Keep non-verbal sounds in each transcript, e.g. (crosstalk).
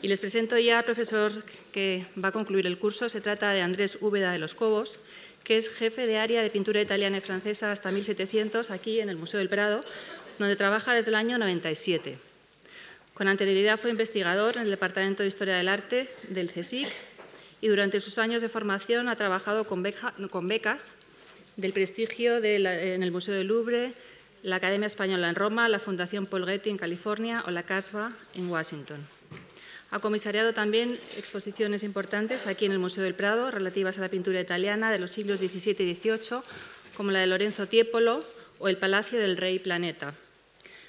Y les presento ya al profesor que va a concluir el curso. Se trata de Andrés Úbeda de los Cobos, que es jefe de área de pintura italiana y francesa hasta 1700 aquí en el Museo del Prado, donde trabaja desde el año 97. Con anterioridad fue investigador en el Departamento de Historia del Arte del CSIC y durante sus años de formación ha trabajado con, becas del prestigio en el Museo del Louvre, la Academia Española en Roma, la Fundación Paul en California o la CASVA en Washington. Ha comisariado también exposiciones importantes aquí en el Museo del Prado relativas a la pintura italiana de los siglos XVII y XVIII, como la de Lorenzo Tiepolo o el Palacio del Rey Planeta.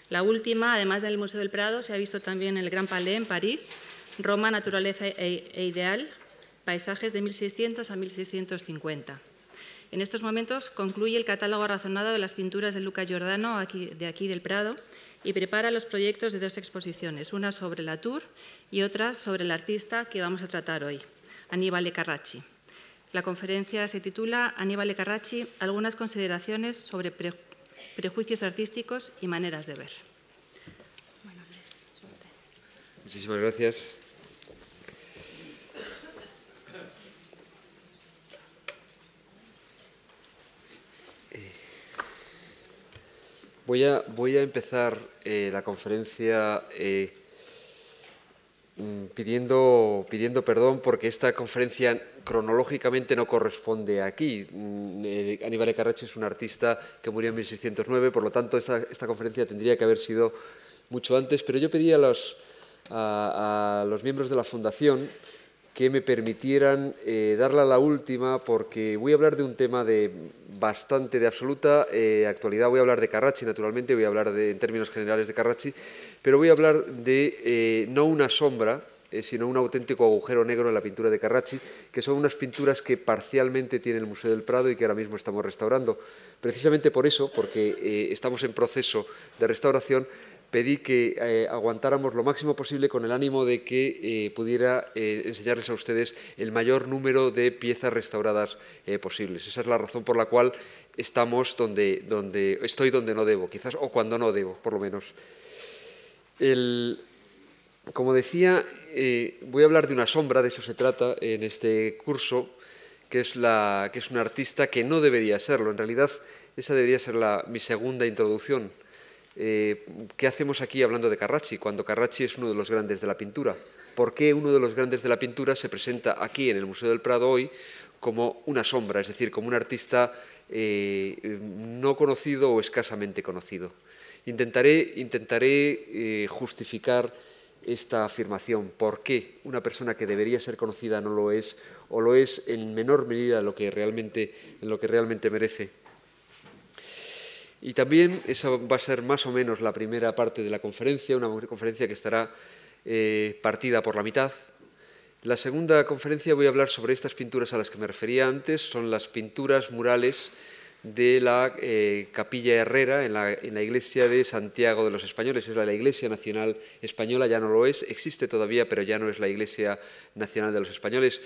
La última, además del Museo del Prado, se ha visto también en el Gran Palais en París, Roma, Naturaleza e, e Ideal, Paisajes de 1600 a 1650. En estos momentos concluye el catálogo razonado de las pinturas de Luca Giordano de aquí del Prado y prepara los proyectos de dos exposiciones, una sobre la Tour y otra sobre el artista que vamos a tratar hoy, Aníbal Carracci. La conferencia se titula Aníbal Carracci, algunas consideraciones sobre prejuicios artísticos y maneras de ver. Muchísimas gracias. Voy a, empezar eh, la conferencia eh, mm, pidiendo, pidiendo perdón porque esta conferencia cronológicamente no corresponde aquí. Mm, eh, Aníbal Carrache es un artista que murió en 1609, por lo tanto esta, conferencia tendría que haber sido mucho antes, pero yo pedí a los, a los miembros de la fundación que me permitieran eh, darla la última porque voy a hablar de un tema de bastante, de absoluta eh, actualidad. Voy a hablar de Carracci, naturalmente, voy a hablar de, en términos generales de Carracci, pero voy a hablar de eh, no una sombra, eh, sino un auténtico agujero negro en la pintura de Carracci, que son unas pinturas que parcialmente tiene el Museo del Prado y que ahora mismo estamos restaurando. Precisamente por eso, porque eh, estamos en proceso de restauración, pedí que eh, aguantáramos lo máximo posible con el ánimo de que pudiera enseñarles a ustedes el mayor número de piezas restauradas posibles. Esa es la razón por la cual estamos donde, donde, estoy donde no debo, quizás, o cuando no debo, por lo menos. El, como decía, eh, voy a hablar de una sombra, de eso se trata en este curso, que es, la, una artista que no debería serlo. En realidad, esa debería ser mi segunda introducción. Eh, ¿Qué hacemos aquí hablando de Carracci, cuando Carracci es uno de los grandes de la pintura? ¿Por qué uno de los grandes de la pintura se presenta aquí en el Museo del Prado hoy como una sombra, es decir, como un artista eh, no conocido o escasamente conocido? Intentaré, justificar esta afirmación, por qué una persona que debería ser conocida no lo es o lo es en menor medida lo que realmente, en lo que realmente merece. Y también esa va a ser más o menos la primera parte de la conferencia, una conferencia que estará eh, partida por la mitad. La segunda conferencia voy a hablar sobre estas pinturas a las que me refería antes, son las pinturas murales de la eh, Capilla Herrera en la, iglesia de Santiago de los Españoles. Es la, la, Iglesia Nacional Española, ya no lo es, existe todavía, pero ya no es la Iglesia Nacional de los Españoles.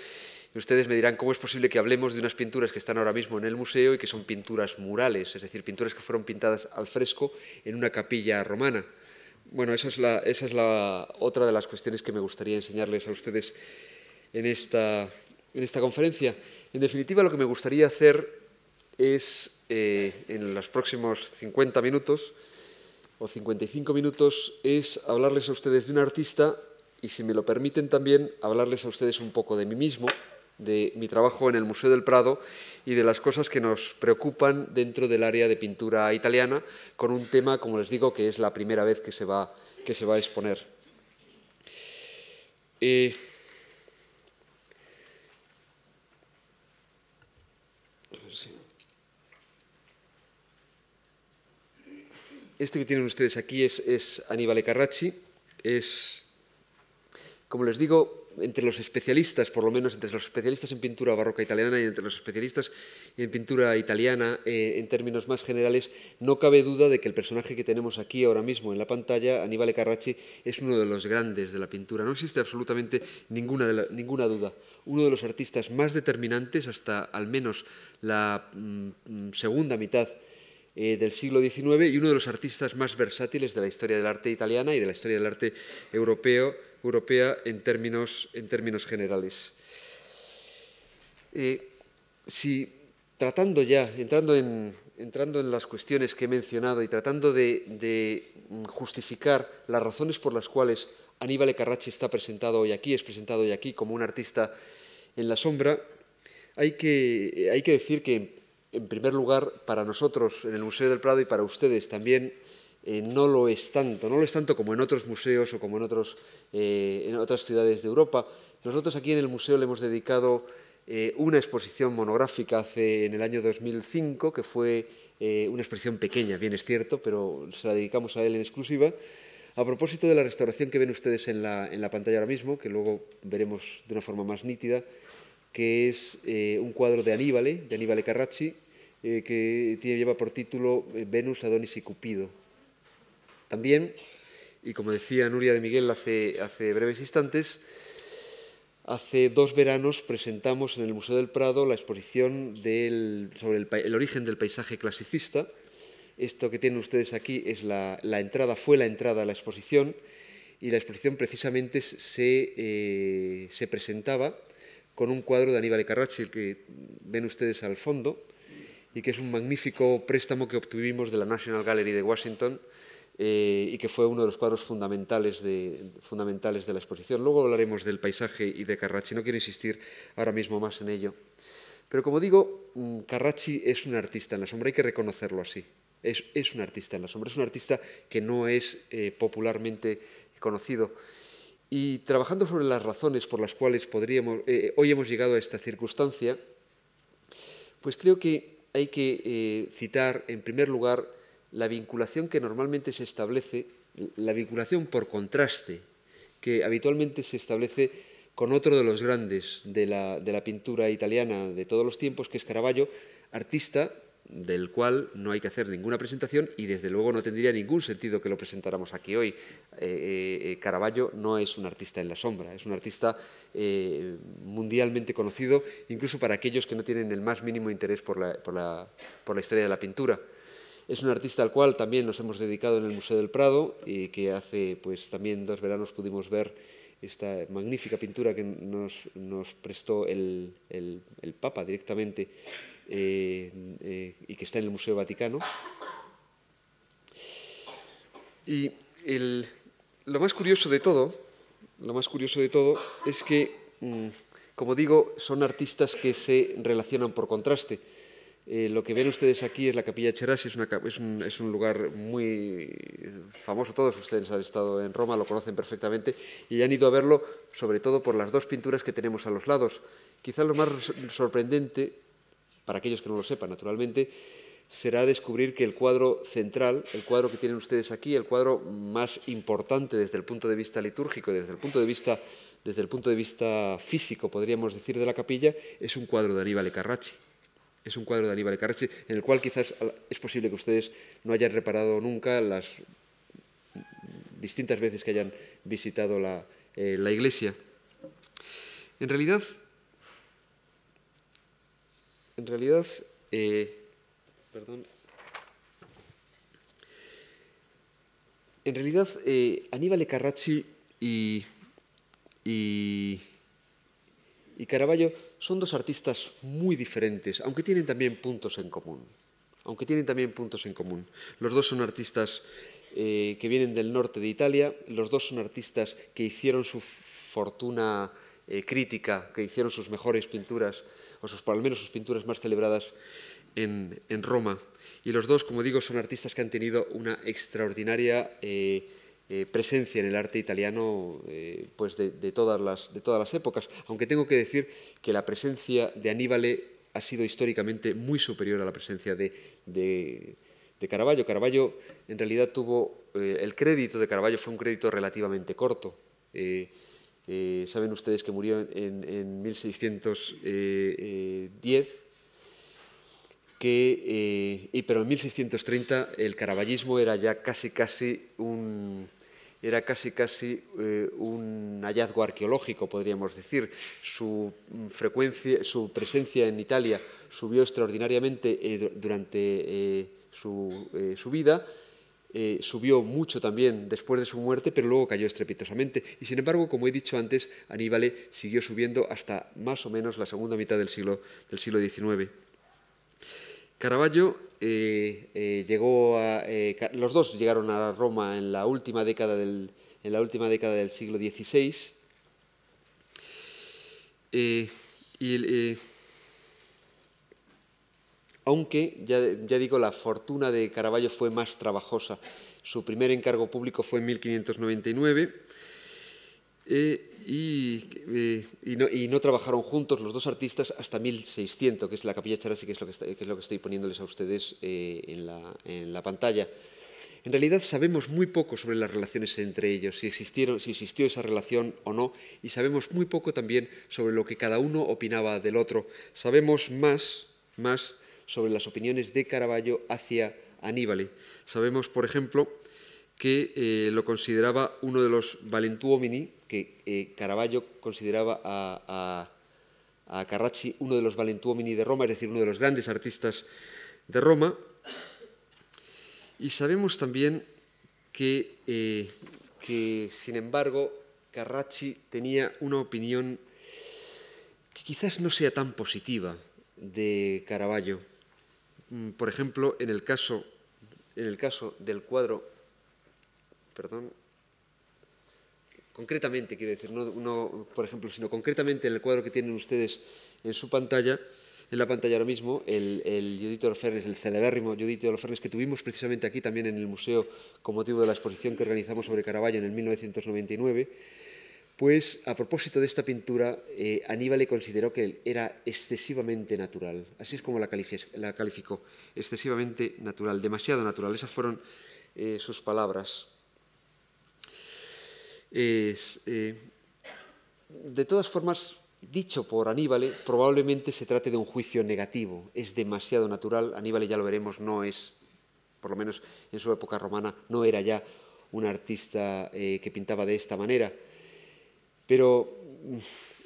Y ustedes me dirán cómo es posible que hablemos de unas pinturas que están ahora mismo en el museo y que son pinturas murales, es decir, pinturas que fueron pintadas al fresco en una capilla romana. Bueno, esa es, la, esa es la otra de las cuestiones que me gustaría enseñarles a ustedes en esta, en esta conferencia. En definitiva, lo que me gustaría hacer es eh, en los próximos 50 minutos o 55 minutos es hablarles a ustedes de un artista y si me lo permiten también hablarles a ustedes un poco de mí mismo, de mi trabajo en el Museo del Prado y de las cosas que nos preocupan dentro del área de pintura italiana con un tema, como les digo, que es la primera vez que se va, que se va a exponer. Eh, Este que tienen ustedes aquí es, Aníbal Carracci. Es, como les digo, entre los especialistas, por lo menos entre los especialistas en pintura barroca italiana y entre los especialistas en pintura italiana, eh, en términos más generales, no cabe duda de que el personaje que tenemos aquí ahora mismo en la pantalla, Aníbal Carracci, es uno de los grandes de la pintura. No existe absolutamente ninguna, duda. Uno de los artistas más determinantes hasta al menos la mm, mm, segunda mitad eh, del siglo XIX y uno de los artistas más versátiles de la historia del arte italiana y de la historia del arte europeo, europea en términos, en términos generales. Eh, si tratando ya, entrando en, entrando en las cuestiones que he mencionado y tratando de, justificar las razones por las cuales Aníbal Carracci está presentado hoy aquí, es presentado hoy aquí como un artista en la sombra, hay que, hay que decir que en primer lugar, para nosotros en el Museo del Prado y para ustedes también, eh, no lo es tanto, no lo es tanto como en otros museos o como en, otros, eh, en otras ciudades de Europa. Nosotros aquí en el museo le hemos dedicado eh, una exposición monográfica hace, en el año 2005, que fue una exposición pequeña, bien es cierto, pero se la dedicamos a él en exclusiva. A propósito de la restauración que ven ustedes en la, pantalla ahora mismo, que luego veremos de una forma más nítida, que es un cuadro de Aníbal, de Aníbal Carracci, eh, que tiene, lleva por título eh, Venus, Adonis y Cupido. También, y como decía Nuria de Miguel hace, breves instantes, Hace dos veranos presentamos en el Museo del Prado la exposición sobre el, origen del paisaje clasicista. Esto que tienen ustedes aquí es la, entrada, fue la entrada a la exposición y la exposición precisamente se, se eh, presentaba con un cuadro de Aníbal Carracci, que ven ustedes al fondo, y que es un magnífico préstamo que obtuvimos de la National Gallery de Washington eh, y que fue uno de los cuadros fundamentales de, fundamentales de la exposición. Luego hablaremos del paisaje y de Carracci, no quiero insistir ahora mismo más en ello. Pero como digo, mm, Carracci es un artista en la sombra, hay que reconocerlo así. Es, es un artista en la sombra, es un artista que no es eh, popularmente conocido. Y trabajando sobre las razones por las cuales podríamos, eh, hoy hemos llegado a esta circunstancia, pues creo que hay que eh, citar, en primer lugar, la vinculación que normalmente se establece, la vinculación por contraste, que habitualmente se establece con otro de los grandes de la, de la pintura italiana de todos los tiempos, que es Caravaggio, artista del cual no hay que hacer ninguna presentación y desde luego no tendría ningún sentido que lo presentáramos aquí hoy. Eh, eh, eh Caravaggio no es un artista en la sombra, es un artista eh, mundialmente conocido, incluso para aquellos que no tienen el más mínimo interés por la, historia de la pintura. Es un artista al cual también nos hemos dedicado en el Museo del Prado y que hace pues también dos veranos pudimos ver esta magnífica pintura que nos, nos prestó el Papa directamente eh, eh, y que está en el Museo Vaticano. Y lo más curioso de todo, lo más curioso de todo es que, mm, como digo, son artistas que se relacionan por contraste. Eh, lo que ven ustedes aquí es la Capilla de es, un, es, un, lugar muy famoso, todos ustedes han estado en Roma, lo conocen perfectamente, y han ido a verlo sobre todo por las dos pinturas que tenemos a los lados. Quizá lo más sorprendente para aquellos que no lo sepan, naturalmente, será descubrir que el cuadro central, el cuadro que tienen ustedes aquí, el cuadro más importante desde el punto de vista litúrgico, desde el punto de vista, desde el punto de vista físico, podríamos decir, de la capilla, es un cuadro de Aníbal Carracci. Es un cuadro de Aníbal Carracci en el cual quizás es posible que ustedes no hayan reparado nunca las distintas veces que hayan visitado la eh, iglesia. En realidad, en realidad, eh, perdón, en realidad eh, Aníbal Carracci y, y, Caravaggio son dos artistas muy diferentes, aunque tienen también puntos en común. Aunque tienen también puntos en común. Los dos son artistas eh, que vienen del norte de Italia, los dos son artistas que hicieron su fortuna eh, crítica, que hicieron sus mejores pinturas o lo al menos sus pinturas más celebradas en, Roma. Y los dos, como digo, son artistas que han tenido una extraordinaria eh, eh, presencia en el arte italiano eh, pues de, todas las, de todas las épocas, aunque tengo que decir que la presencia de Aníbal ha sido históricamente muy superior a la presencia de, de, de Caravaggio. Caravaggio en realidad tuvo el crédito de Caravaggio fue un crédito relativamente corto. Eh, saben ustedes que murió en, 1610, eh, eh, pero en 1630 el caraballismo era ya casi casi un, era casi casi un hallazgo arqueológico, podríamos decir. Su, mm, frecuencia, su presencia en Italia subió extraordinariamente durante su, vida, eh, subió mucho también después de su muerte, pero luego cayó estrepitosamente. Y sin embargo, como he dicho antes, Aníbal siguió subiendo hasta más o menos la segunda mitad del siglo, del siglo XIX. Caravaggio eh, eh, llegó a, los dos llegaron a Roma en la última década del, en la última década del siglo XVI. y aunque, ya, digo, la fortuna de Caravaggio fue más trabajosa. Su primer encargo público fue en 1599 eh, eh, y, no, trabajaron juntos los dos artistas hasta 1600, que es la capilla Charasi, que es lo que, es lo que estoy poniéndoles a ustedes eh, en, la, pantalla. En realidad sabemos muy poco sobre las relaciones entre ellos, si, si existió esa relación o no, y sabemos muy poco también sobre lo que cada uno opinaba del otro. Sabemos más, más sobre las opiniones de Caravaggio hacia Aníbal. Sabemos, por ejemplo, que eh, lo consideraba uno de los valentuomini, que eh, Caravaggio consideraba a, Carracci uno de los valentuomini de Roma, es decir, uno de los grandes artistas de Roma. Y sabemos también que, eh, que sin embargo, Carracci tenía una opinión que quizás no sea tan positiva de Caravaggio. Mm, por ejemplo, en el caso, en el caso del cuadro, perdón, concretamente, quiero decir, no, por ejemplo, sino concretamente en el cuadro que tienen ustedes en su pantalla, en la pantalla ahora mismo, el, el Judito de el celebérrimo que tuvimos precisamente aquí también en el museo con motivo de la exposición que organizamos sobre Caravaggio en el 1999, pues a propósito de esta pintura, eh, Aníbal consideró que era excesivamente natural. Así es como la, calificó, excesivamente natural, demasiado natural. Esas fueron eh, sus palabras. Eh, de todas formas, dicho por Aníbal, probablemente se trate de un juicio negativo. Es demasiado natural. Aníbal, ya lo veremos, no es, por lo menos en su época romana, no era ya un artista que pintaba de esta manera pero mm,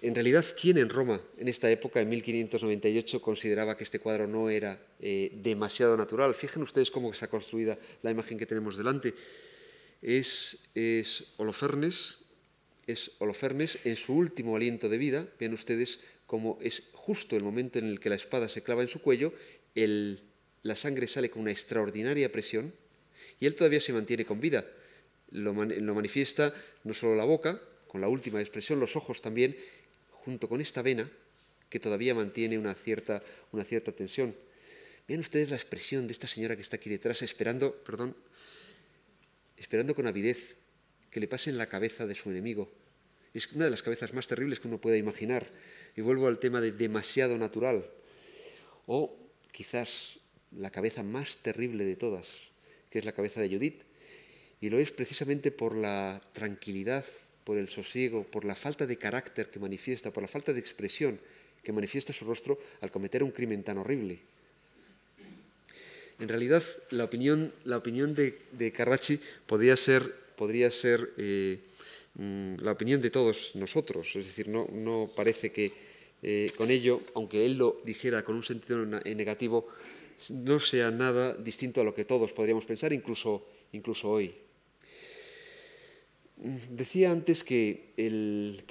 en realidad, ¿quién en Roma en esta época, en 1598, consideraba que este cuadro no era eh, demasiado natural? Fíjense ustedes cómo está construida la imagen que tenemos delante. Es, es Holofernes, es Holofernes en su último aliento de vida. Vean ustedes cómo es justo el momento en el que la espada se clava en su cuello, la sangre sale con una extraordinaria presión y él todavía se mantiene con vida. Lo, lo manifiesta no solo la boca, con la última expresión, los ojos también, junto con esta vena que todavía mantiene una cierta, una cierta tensión. Vean ustedes la expresión de esta señora que está aquí detrás esperando, perdón, esperando con avidez que le pasen la cabeza de su enemigo. Es una de las cabezas más terribles que uno pueda imaginar. Y vuelvo al tema de demasiado natural. O quizás la cabeza más terrible de todas, que es la cabeza de Judith. Y lo es precisamente por la tranquilidad por el sosiego, por la falta de carácter que manifiesta, por la falta de expresión que manifiesta su rostro al cometer un crimen tan horrible. En realidad, la opinión, de, Carracci podría ser, podría ser eh, mm, la opinión de todos nosotros. Es decir, no, parece que eh, con ello, aunque él lo dijera con un sentido eh, negativo, no sea nada distinto a lo que todos podríamos pensar, incluso, incluso hoy. Decía antes que el,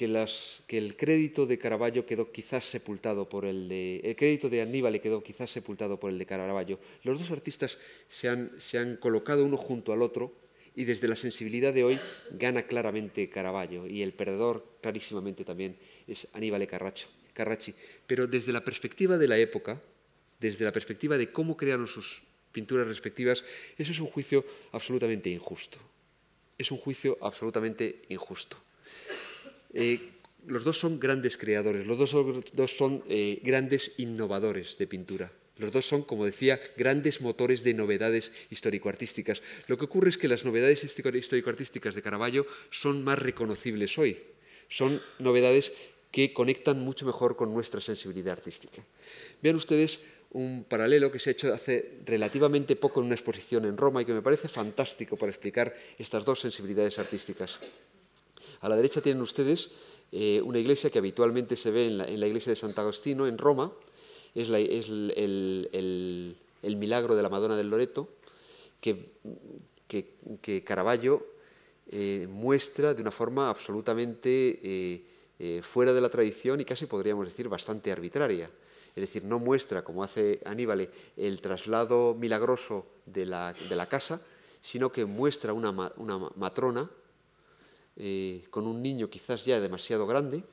crédito de Caravaggio quedó quizás sepultado por el de. El crédito de Aníbal quedó quizás sepultado por el de Caravaggio. Los dos artistas se han, colocado uno junto al otro y desde la sensibilidad de hoy gana claramente Caravaggio y el perdedor clarísimamente también es Aníbal Carracho Carracci. Pero desde la perspectiva de la época, desde la perspectiva de cómo crearon sus pinturas respectivas, eso es un juicio absolutamente injusto. Es un juicio absolutamente injusto. Eh, los dos son grandes creadores, los dos son, eh, grandes innovadores de pintura. Los dos son, como decía, grandes motores de novedades histórico-artísticas. Lo que ocurre es que las novedades histórico-artísticas de Caravaggio son más reconocibles hoy. Son novedades que conectan mucho mejor con nuestra sensibilidad artística. Vean ustedes un paralelo que se ha hecho hace relativamente poco en una exposición en Roma y que me parece fantástico para explicar estas dos sensibilidades artísticas. A la derecha tienen ustedes eh, una iglesia que habitualmente se ve en la, iglesia de Sant'Agostino, en Roma. Es, el, milagro de la Madonna del Loreto que, que, Caravaggio eh, muestra de una forma absolutamente eh, fuera de la tradición y casi podríamos decir bastante arbitraria es decir, no muestra, como hace Aníbal, el traslado milagroso de la, casa, sino que muestra una, matrona eh, con un niño quizás ya demasiado grande,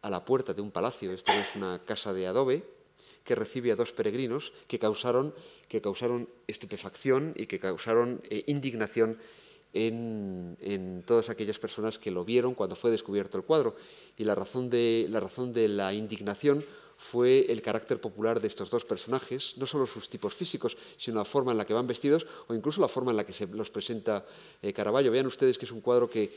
a la puerta de un palacio, no es una casa de adobe, que recibe a dos peregrinos que causaron, estupefacción y que causaron eh, indignación en, todas aquellas personas que lo vieron cuando fue descubierto el cuadro. Y la razón de la, razón de la indignación fue el carácter popular de estos dos personajes, no solo sus tipos físicos, sino la forma en la que van vestidos o incluso la forma en la que se los presenta eh, Caraballo. Caravaggio. Vean ustedes que es un cuadro que,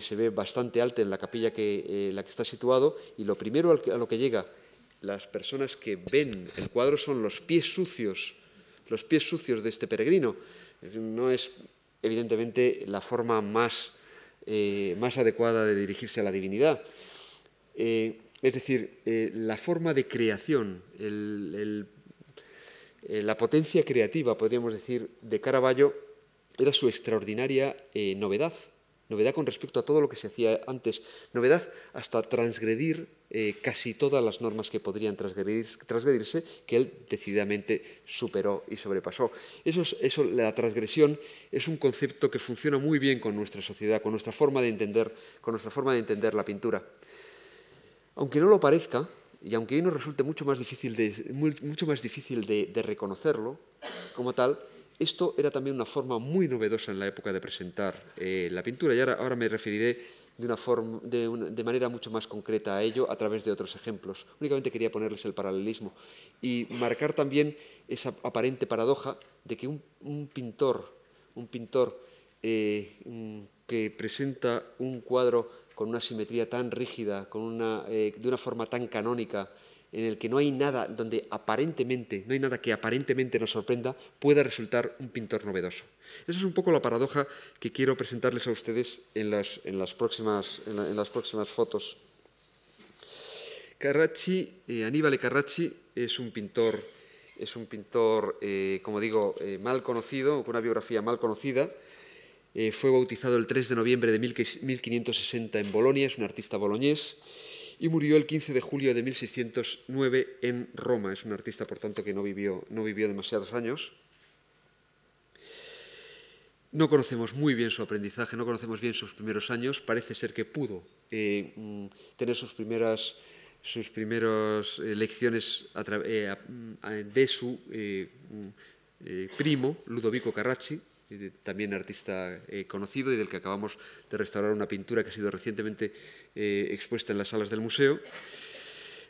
se ve bastante alto en la capilla que, eh, la que está situado y lo primero a lo que llega las personas que ven el cuadro son los pies sucios, los pies sucios de este peregrino. No es evidentemente la forma más, eh, más adecuada de dirigirse a la divinidad. Es decir, eh, la forma de creación, eh, la potencia creativa, podríamos decir, de Caravaggio era su extraordinaria eh, novedad, novedad con respecto a todo lo que se hacía antes, novedad hasta transgredir casi todas las normas que podrían transgredirse, que él decididamente superó y sobrepasó. eso, la transgresión es un concepto que funciona muy bien con nuestra sociedad, con nuestra forma de entender, con nuestra forma de entender la pintura. Aunque no lo parezca, y aunque hoy nos resulte mucho más difícil, de, mucho más difícil de, reconocerlo como tal, esto era también una forma muy novedosa en la época de presentar eh, la pintura. Y ahora, me referiré de, manera mucho más concreta a ello a través de otros ejemplos. Únicamente quería ponerles el paralelismo y marcar también esa aparente paradoja de que un, pintor, un pintor eh, que presenta un cuadro con una simetría tan rígida, con una, eh, de una forma tan canónica, en el que no hay nada donde aparentemente, no hay nada que aparentemente nos sorprenda, pueda resultar un pintor novedoso. Esa es un poco la paradoja que quiero presentarles a ustedes en las, próximas, fotos. Carracci, eh, Aníbal Carracci es un pintor, es un pintor eh, como digo, eh, mal conocido, con una biografía mal conocida, eh, fue bautizado el 3 de noviembre de 1560 en Bolonia, es un artista boloñés, y murió el 15 de julio de 1609 en Roma. Es un artista, por tanto, que no vivió, no vivió demasiados años. No conocemos muy bien su aprendizaje, no conocemos bien sus primeros años. Parece ser que pudo eh, mm, tener sus primeras sus eh, lecciones mm, de su mm, primo, Ludovico Carracci, también artista eh, conocido y del que acabamos de restaurar una pintura que ha sido recientemente eh, expuesta en las salas del museo.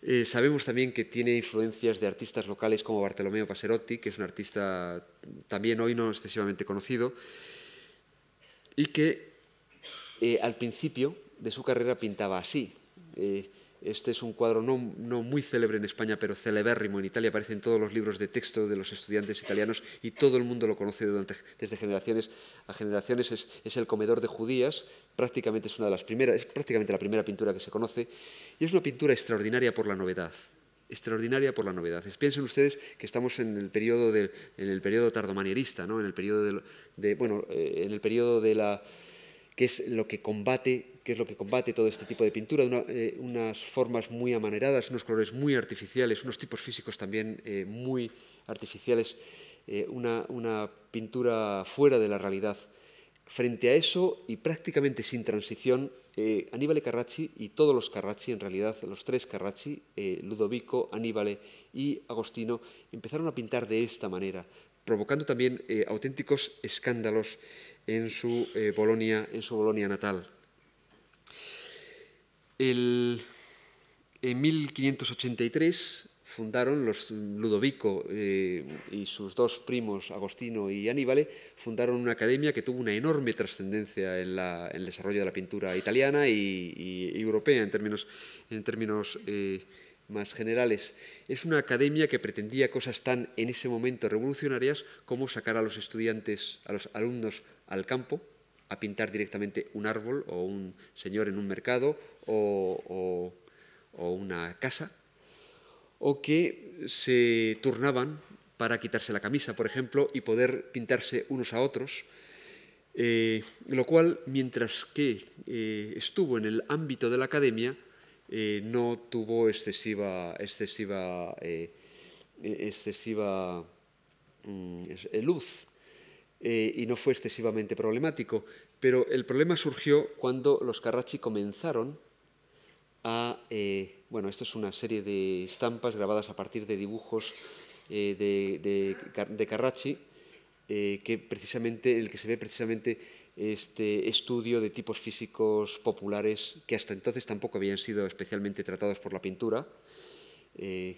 Eh, sabemos también que tiene influencias de artistas locales como Bartolomeo Paserotti, que es un artista también hoy no excesivamente conocido, y que al principio de su carrera pintaba así. Este es un cuadro no, muy célebre en España, pero celebérrimo en Italia. Aparece en todos los libros de texto de los estudiantes italianos y todo el mundo lo conoce desde generaciones a generaciones. Es, el comedor de judías, prácticamente es una de las primeras, es prácticamente la primera pintura que se conoce. Y es una pintura extraordinaria por la novedad. Extraordinaria por la novedad. Piensen ustedes que estamos en el periodo, en el tardomanierista, en el periodo de, eh, en el periodo de la que es lo que combate es lo que combate todo este tipo de pintura, eh, unas formas muy amaneradas, unos colores muy artificiales, unos tipos físicos también eh, muy artificiales, eh, una, una, pintura fuera de la realidad. Frente a eso y prácticamente sin transición, Aníbal Carracci y todos los Carracci, en realidad los tres Carracci, Ludovico, Aníbal y Agostino, empezaron a pintar de esta manera, provocando también eh, auténticos escándalos en su, eh, Bolonia, en su Bolonia natal. en 1583 fundaron los Ludovico eh, y sus dos primos, Agostino y Aníbal, fundaron una academia que tuvo una enorme trascendencia en, el desarrollo de la pintura italiana y, europea en términos, más generales. Es una academia que pretendía cosas tan en ese momento revolucionarias como sacar a los estudiantes, a los alumnos al campo, a pintar directamente un árbol o un señor en un mercado o, una casa, o que se turnaban para quitarse la camisa, por ejemplo, y poder pintarse unos a otros. Eh, lo cual, mientras que eh, estuvo en el ámbito de la academia, no tuvo excesiva, excesiva, eh, excesiva mm, eh, luz eh, y no fue excesivamente problemático. Pero el problema surgió cuando los Carracci comenzaron a... bueno, esto es una serie de estampas grabadas a partir de dibujos de, de, de, Carracci, que precisamente, el que se ve precisamente este estudio de tipos físicos populares que hasta entonces tampoco habían sido especialmente tratados por la pintura. Eh,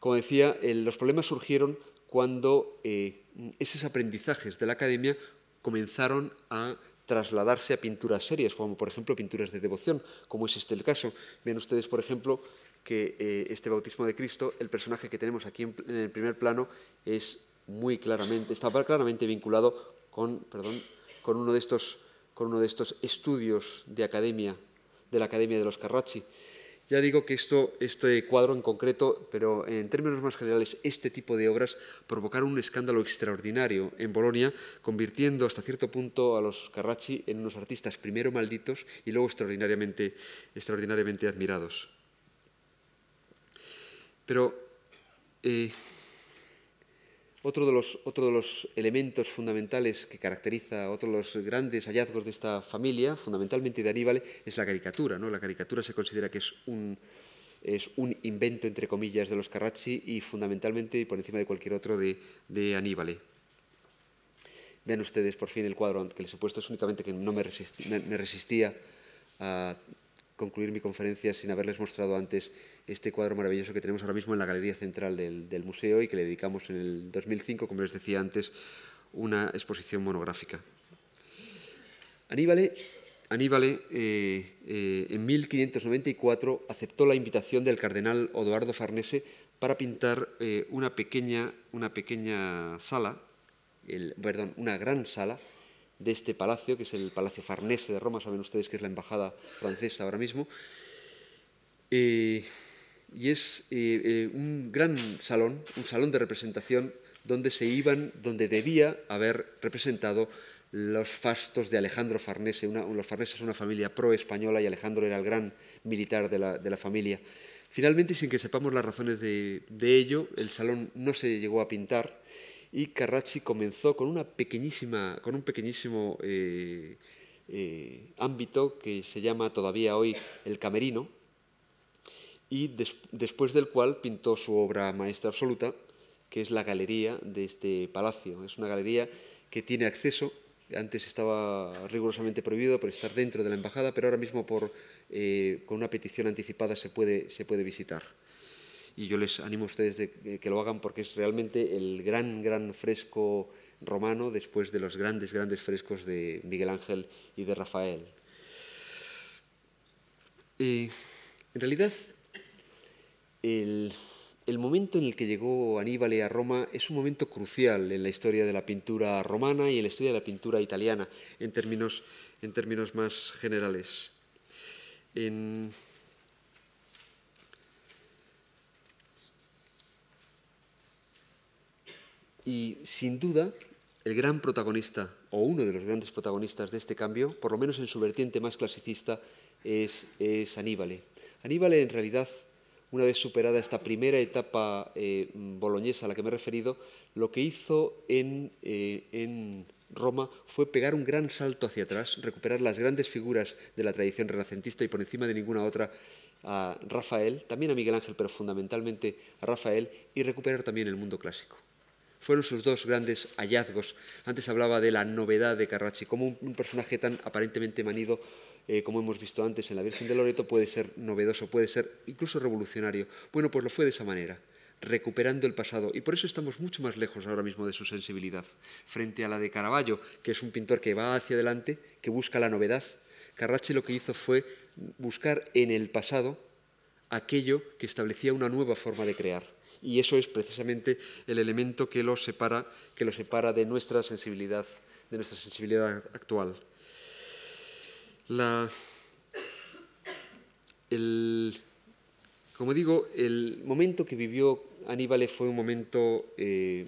como decía, los problemas surgieron cuando eh, esos aprendizajes de la academia comenzaron a trasladarse a pinturas serias, como por ejemplo pinturas de devoción, como es este el caso. Ven ustedes, por ejemplo, que eh, este bautismo de Cristo, el personaje que tenemos aquí en, en el primer plano, es muy claramente, está claramente vinculado con, perdón, con uno de estos, con uno de estos estudios de academia, de la Academia de los Carracci. Ya digo que esto, este cuadro en concreto, pero en términos más generales, este tipo de obras provocaron un escándalo extraordinario en Bolonia, convirtiendo hasta cierto punto a los Carracci en unos artistas primero malditos y luego extraordinariamente, extraordinariamente admirados. Pero eh, otro de, los, otro de los elementos fundamentales que caracteriza, otro de los grandes hallazgos de esta familia, fundamentalmente de Aníbal, es la caricatura. ¿no? La caricatura se considera que es un, es un invento, entre comillas, de los Carracci y fundamentalmente, y por encima de cualquier otro, de, de Aníbal. Vean ustedes por fin el cuadro que les he puesto, es únicamente que no me resistía a concluir mi conferencia sin haberles mostrado antes este cuadro maravilloso que tenemos ahora mismo en la Galería Central del, Museo y que le dedicamos en el 2005, como les decía antes, una exposición monográfica. Aníbal, eh, eh, en 1594 aceptó la invitación del cardenal Eduardo Farnese para pintar eh, una, pequeña, una pequeña sala, perdón, una gran sala, de este palacio, que es el Palacio Farnese de Roma, saben ustedes que es la embajada francesa ahora mismo. Eh, y es eh, eh, un gran salón, un salón de representación donde se iban, donde debía haber representado los fastos de Alejandro Farnese. Una, los Farnese es una familia pro-española y Alejandro era el gran militar de la, familia. Finalmente, sin que sepamos las razones de ello, el salón no se llegó a pintar y Carracci comenzó con, con un pequeñísimo eh, eh, ámbito que se llama todavía hoy el Camerino, y después del cual pintó su obra maestra absoluta, que es la galería de este palacio. Es una galería que tiene acceso, antes estaba rigurosamente prohibido por estar dentro de la embajada, pero ahora mismo eh, con una petición anticipada se puede visitar y yo les animo a ustedes de que lo hagan porque es realmente el gran, gran fresco romano después de los grandes, grandes frescos de Miguel Ángel y de Rafael. Eh, en realidad, el, momento en el que llegó Aníbal a Roma es un momento crucial en la historia de la pintura romana y en la historia de la pintura italiana en términos, en términos más generales. En, Y sin duda, el gran protagonista, o uno de los grandes protagonistas de este cambio, por lo menos en su vertiente más clasicista, es, Aníbal. Aníbal, en realidad, una vez superada esta primera etapa eh, boloñesa a la que me he referido, lo que hizo eh, en, Roma fue pegar un gran salto hacia atrás, recuperar las grandes figuras de la tradición renacentista y por encima de ninguna otra a Rafael, también a Miguel Ángel, pero fundamentalmente a Rafael, y recuperar también el mundo clásico fueron sus dos grandes hallazgos. Antes hablaba de la novedad de Carracci, como un, personaje tan aparentemente manido eh, como hemos visto antes en La Virgen de Loreto, puede ser novedoso, puede ser incluso revolucionario. Bueno, pues lo fue de esa manera, recuperando el pasado. Y por eso estamos mucho más lejos ahora mismo de su sensibilidad, frente a la de Caravaggio, que es un pintor que va hacia adelante, que busca la novedad. Carracci lo que hizo fue buscar en el pasado aquello que establecía una nueva forma de crear y eso es precisamente el elemento que lo separa, que lo separa de nuestra sensibilidad, de nuestra sensibilidad actual. como digo, el momento que vivió Aníbal fue un momento eh,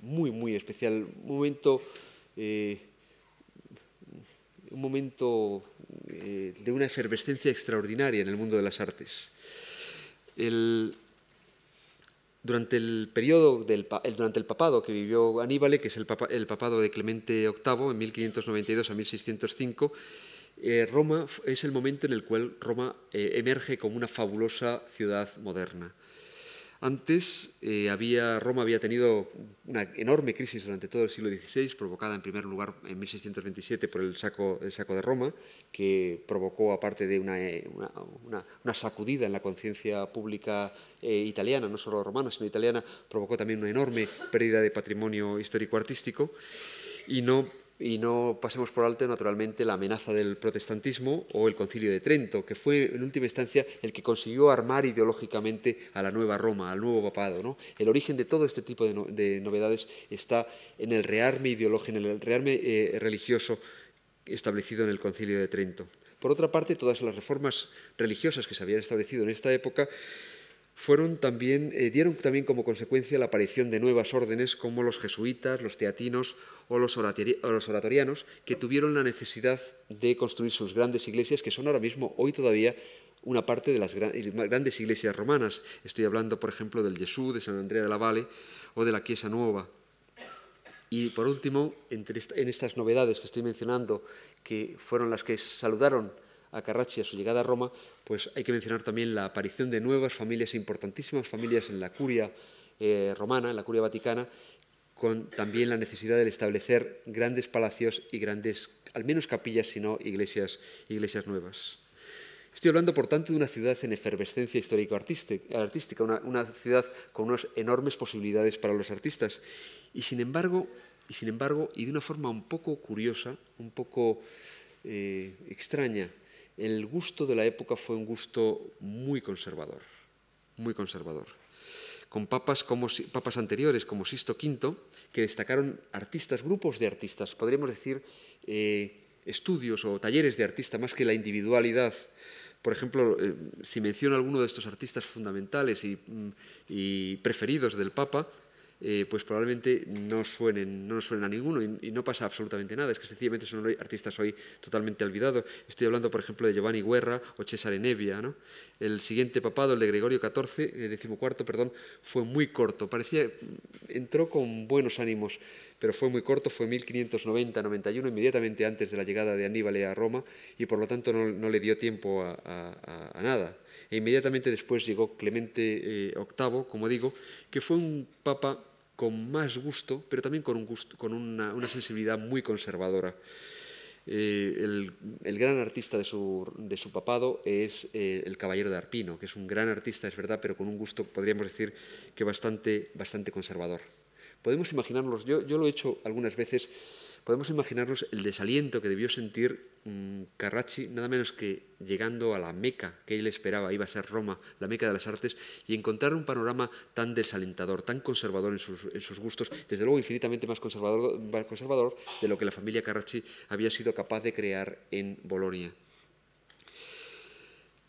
muy, muy especial, un momento, eh, un momento eh, de una efervescencia extraordinaria en el mundo de las artes. El, durante el periodo durante el papado que vivió Aníbal, que es el, papado de Clemente VIII en 1592 a 1605, eh, Roma es el momento en el cual Roma eh, emerge como una fabulosa ciudad moderna. Antes eh, había, Roma había tenido una enorme crisis durante todo el siglo XVI, provocada en primer lugar en 1627 por el saco, saco de Roma, que provocó, aparte de una, eh, sacudida en la conciencia pública eh, italiana, no solo romana, sino italiana, provocó también una enorme pérdida de patrimonio histórico-artístico y no y no pasemos por alto naturalmente la amenaza del protestantismo o el concilio de Trento, que fue en última instancia el que consiguió armar ideológicamente a la nueva Roma, al nuevo papado. El origen de todo este tipo de, novedades está en el rearme ideológico, en el rearme eh, religioso establecido en el concilio de Trento. Por otra parte, todas las reformas religiosas que se habían establecido en esta época fueron también, eh, dieron también como consecuencia la aparición de nuevas órdenes como los jesuitas, los teatinos o los, oratorianos, que tuvieron la necesidad de construir sus grandes iglesias, que son ahora mismo, hoy todavía, una parte de las grandes iglesias romanas. Estoy hablando, por ejemplo, del Jesús, de San Andrea de la Valle o de la Chiesa Nueva. Y por último, entre en estas novedades que estoy mencionando, que fueron las que saludaron a Carracci, a su llegada a Roma, pues hay que mencionar también la aparición de nuevas familias, importantísimas familias en la curia eh, romana, en la curia vaticana, con también la necesidad de establecer grandes palacios y grandes, al menos capillas, si no iglesias, iglesias nuevas. Estoy hablando, por tanto, de una ciudad en efervescencia histórico-artística, una, ciudad con unas enormes posibilidades para los artistas. Y sin embargo, y, sin embargo, y de una forma un poco curiosa, un poco eh, extraña, el gusto de la época fue un gusto muy conservador, muy conservador, con papas, como, papas anteriores como Sisto V, que destacaron artistas, grupos de artistas, podríamos decir eh, estudios o talleres de artista más que la individualidad. Por ejemplo, eh, si menciono alguno de estos artistas fundamentales y mm, preferidos del Papa, eh, pues probablemente no suenen, a ninguno y, no pasa absolutamente nada. Es que sencillamente son artistas hoy totalmente olvidados. Estoy hablando, por ejemplo, de Giovanni Guerra o Cesare Nevia. El siguiente papado, el de Gregorio XIV, eh, perdón, fue muy corto. entró con buenos ánimos, pero fue muy corto, fue 1590-91, inmediatamente antes de la llegada de Aníbal a Roma, y por lo tanto no, le dio tiempo a nada e inmediatamente después llegó Clemente eh, VIII, como digo, que fue un papa con más gusto, pero también con, una, sensibilidad muy conservadora. Eh, el, gran artista de su, papado es eh, el Caballero de Arpino, que es un gran artista, es verdad, pero con un gusto, podríamos decir, que bastante, bastante conservador. Podemos imaginarnos, yo lo he hecho algunas veces, podemos imaginarnos el desaliento que debió sentir mm, Carracci, nada menos que llegando a la Meca que él esperaba, iba a ser Roma, la Meca de las Artes, y encontrar un panorama tan desalentador, tan conservador en sus, gustos, desde luego infinitamente más conservador, conservador de lo que la familia Carracci había sido capaz de crear en Bolonia.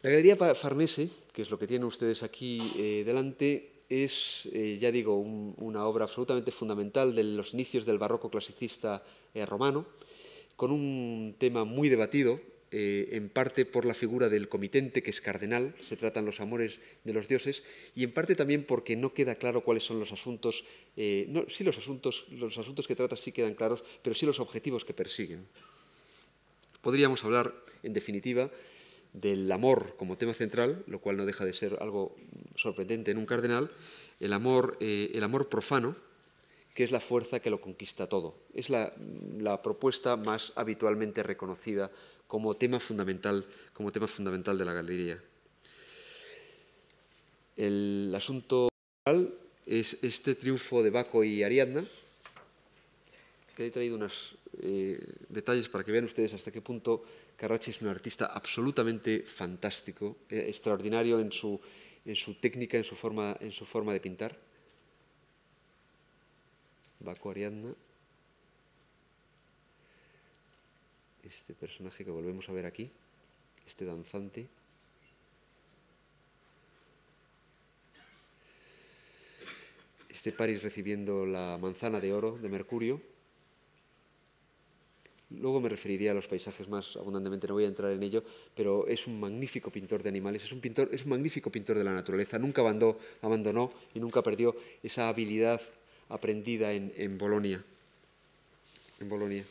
La Galería Farnese, que es lo que tienen ustedes aquí eh, delante, es, eh, ya digo, una obra absolutamente fundamental de los inicios del barroco clasicista eh, romano, con un tema muy debatido, eh, en parte por la figura del comitente, que es cardenal, se tratan los amores de los dioses, y en parte también porque no queda claro cuáles son los asuntos, no, sí los asuntos, los asuntos que trata sí quedan claros, pero sí los objetivos que persiguen. Podríamos hablar, en definitiva, del amor como tema central, lo cual no deja de ser algo sorprendente en un cardenal, el amor, eh, el amor profano, que es la fuerza que lo conquista todo. Es la, propuesta más habitualmente reconocida como tema fundamental, como tema fundamental de la galería. El asunto es este triunfo de Baco y Ariadna, que he traído unos eh, detalles para que vean ustedes hasta qué punto Carracci es un artista absolutamente fantástico, eh, extraordinario en su, técnica, en su, forma, en su forma de pintar. Baco Ariadna. Este personaje que volvemos a ver aquí, este danzante. Este París recibiendo la manzana de oro de Mercurio. Luego me referiría a los paisajes más abundantemente, no voy a entrar en ello, pero es un magnífico pintor de animales, es un, pintor, es un magnífico pintor de la naturaleza, nunca abandonó, abandonó y nunca perdió esa habilidad aprendida en, Bolonia. En Bolonia.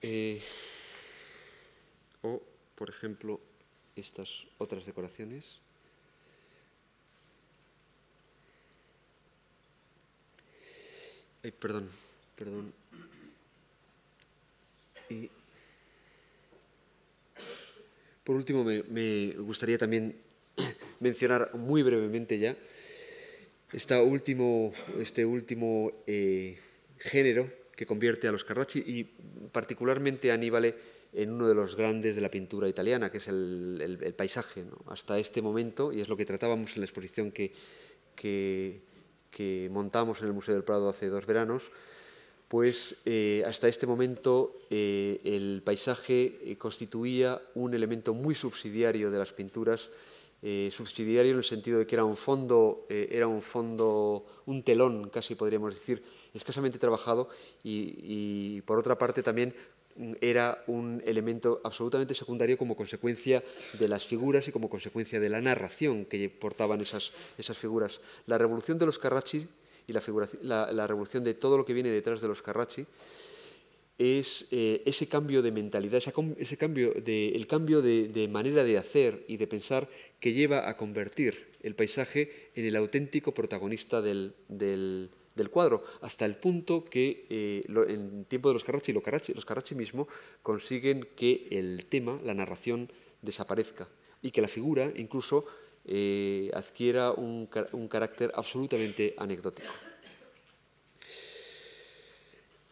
Eh, o, por ejemplo, estas otras decoraciones. Ay, perdón, perdón por último, me, gustaría también (clears throat) mencionar muy brevemente ya este último eh, género que convierte a los Carracci y particularmente a Aníbal en uno de los grandes de la pintura italiana, que es el, paisaje. Hasta este momento, y es lo que tratábamos en la exposición que montamos en el Museo del Prado hace dos veranos, pues eh, hasta este momento eh, el paisaje eh, constituía un elemento muy subsidiario de las pinturas, subsidiario en el sentido de que era un fondo, era un fondo, un telón casi podríamos decir, escasamente trabajado y, por otra parte también mm, era un elemento absolutamente secundario como consecuencia de las figuras y como consecuencia de la narración que portaban esas, esas figuras. La revolución de los Carracci y la, la revolución de todo lo que viene detrás de los Carracci, es eh, ese cambio de mentalidad, ese, cambio de, el cambio de, manera de hacer y de pensar que lleva a convertir el paisaje en el auténtico protagonista del, del, cuadro, hasta el punto que eh, en tiempo de los Carracci, los Carracci, los Carracci mismo consiguen que el tema, la narración, desaparezca y que la figura incluso eh, adquiera un, carácter absolutamente anecdótico.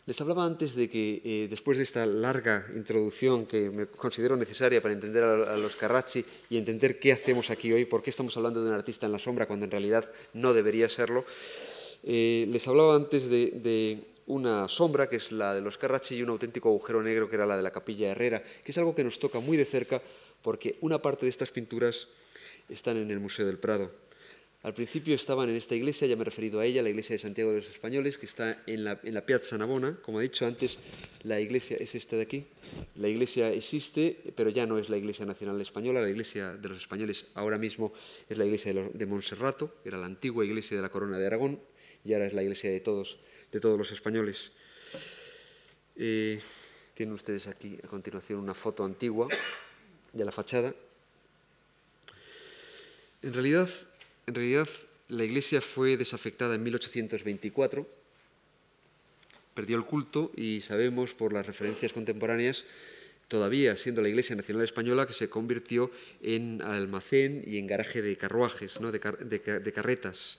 Les hablaba antes de que, eh, después de esta larga introducción que me considero necesaria para entender a, los Carracci y entender qué hacemos aquí hoy, por qué estamos hablando de un artista en la sombra cuando en realidad no debería serlo, eh, les hablaba antes de, de, una sombra que es la de los Carracci y un auténtico agujero negro que era la de la Capilla Herrera, que es algo que nos toca muy de cerca porque una parte de estas pinturas están en el Museo del Prado. Al principio estaban en esta iglesia, ya me he referido a ella, la iglesia de Santiago de los Españoles, que está en la, en la Piazza Navona. Como he dicho antes, la iglesia es esta de aquí. La iglesia existe, pero ya no es la iglesia nacional española. La iglesia de los españoles ahora mismo es la iglesia de, Monserrato, era la antigua iglesia de la Corona de Aragón, y ahora es la iglesia de todos, de todos los españoles. Eh, tienen ustedes aquí a continuación una foto antigua de la fachada en realidad, en realidad, la iglesia fue desafectada en 1824, perdió el culto y sabemos por las referencias contemporáneas, todavía siendo la Iglesia Nacional Española, que se convirtió en almacén y en garaje de carruajes, de, carretas.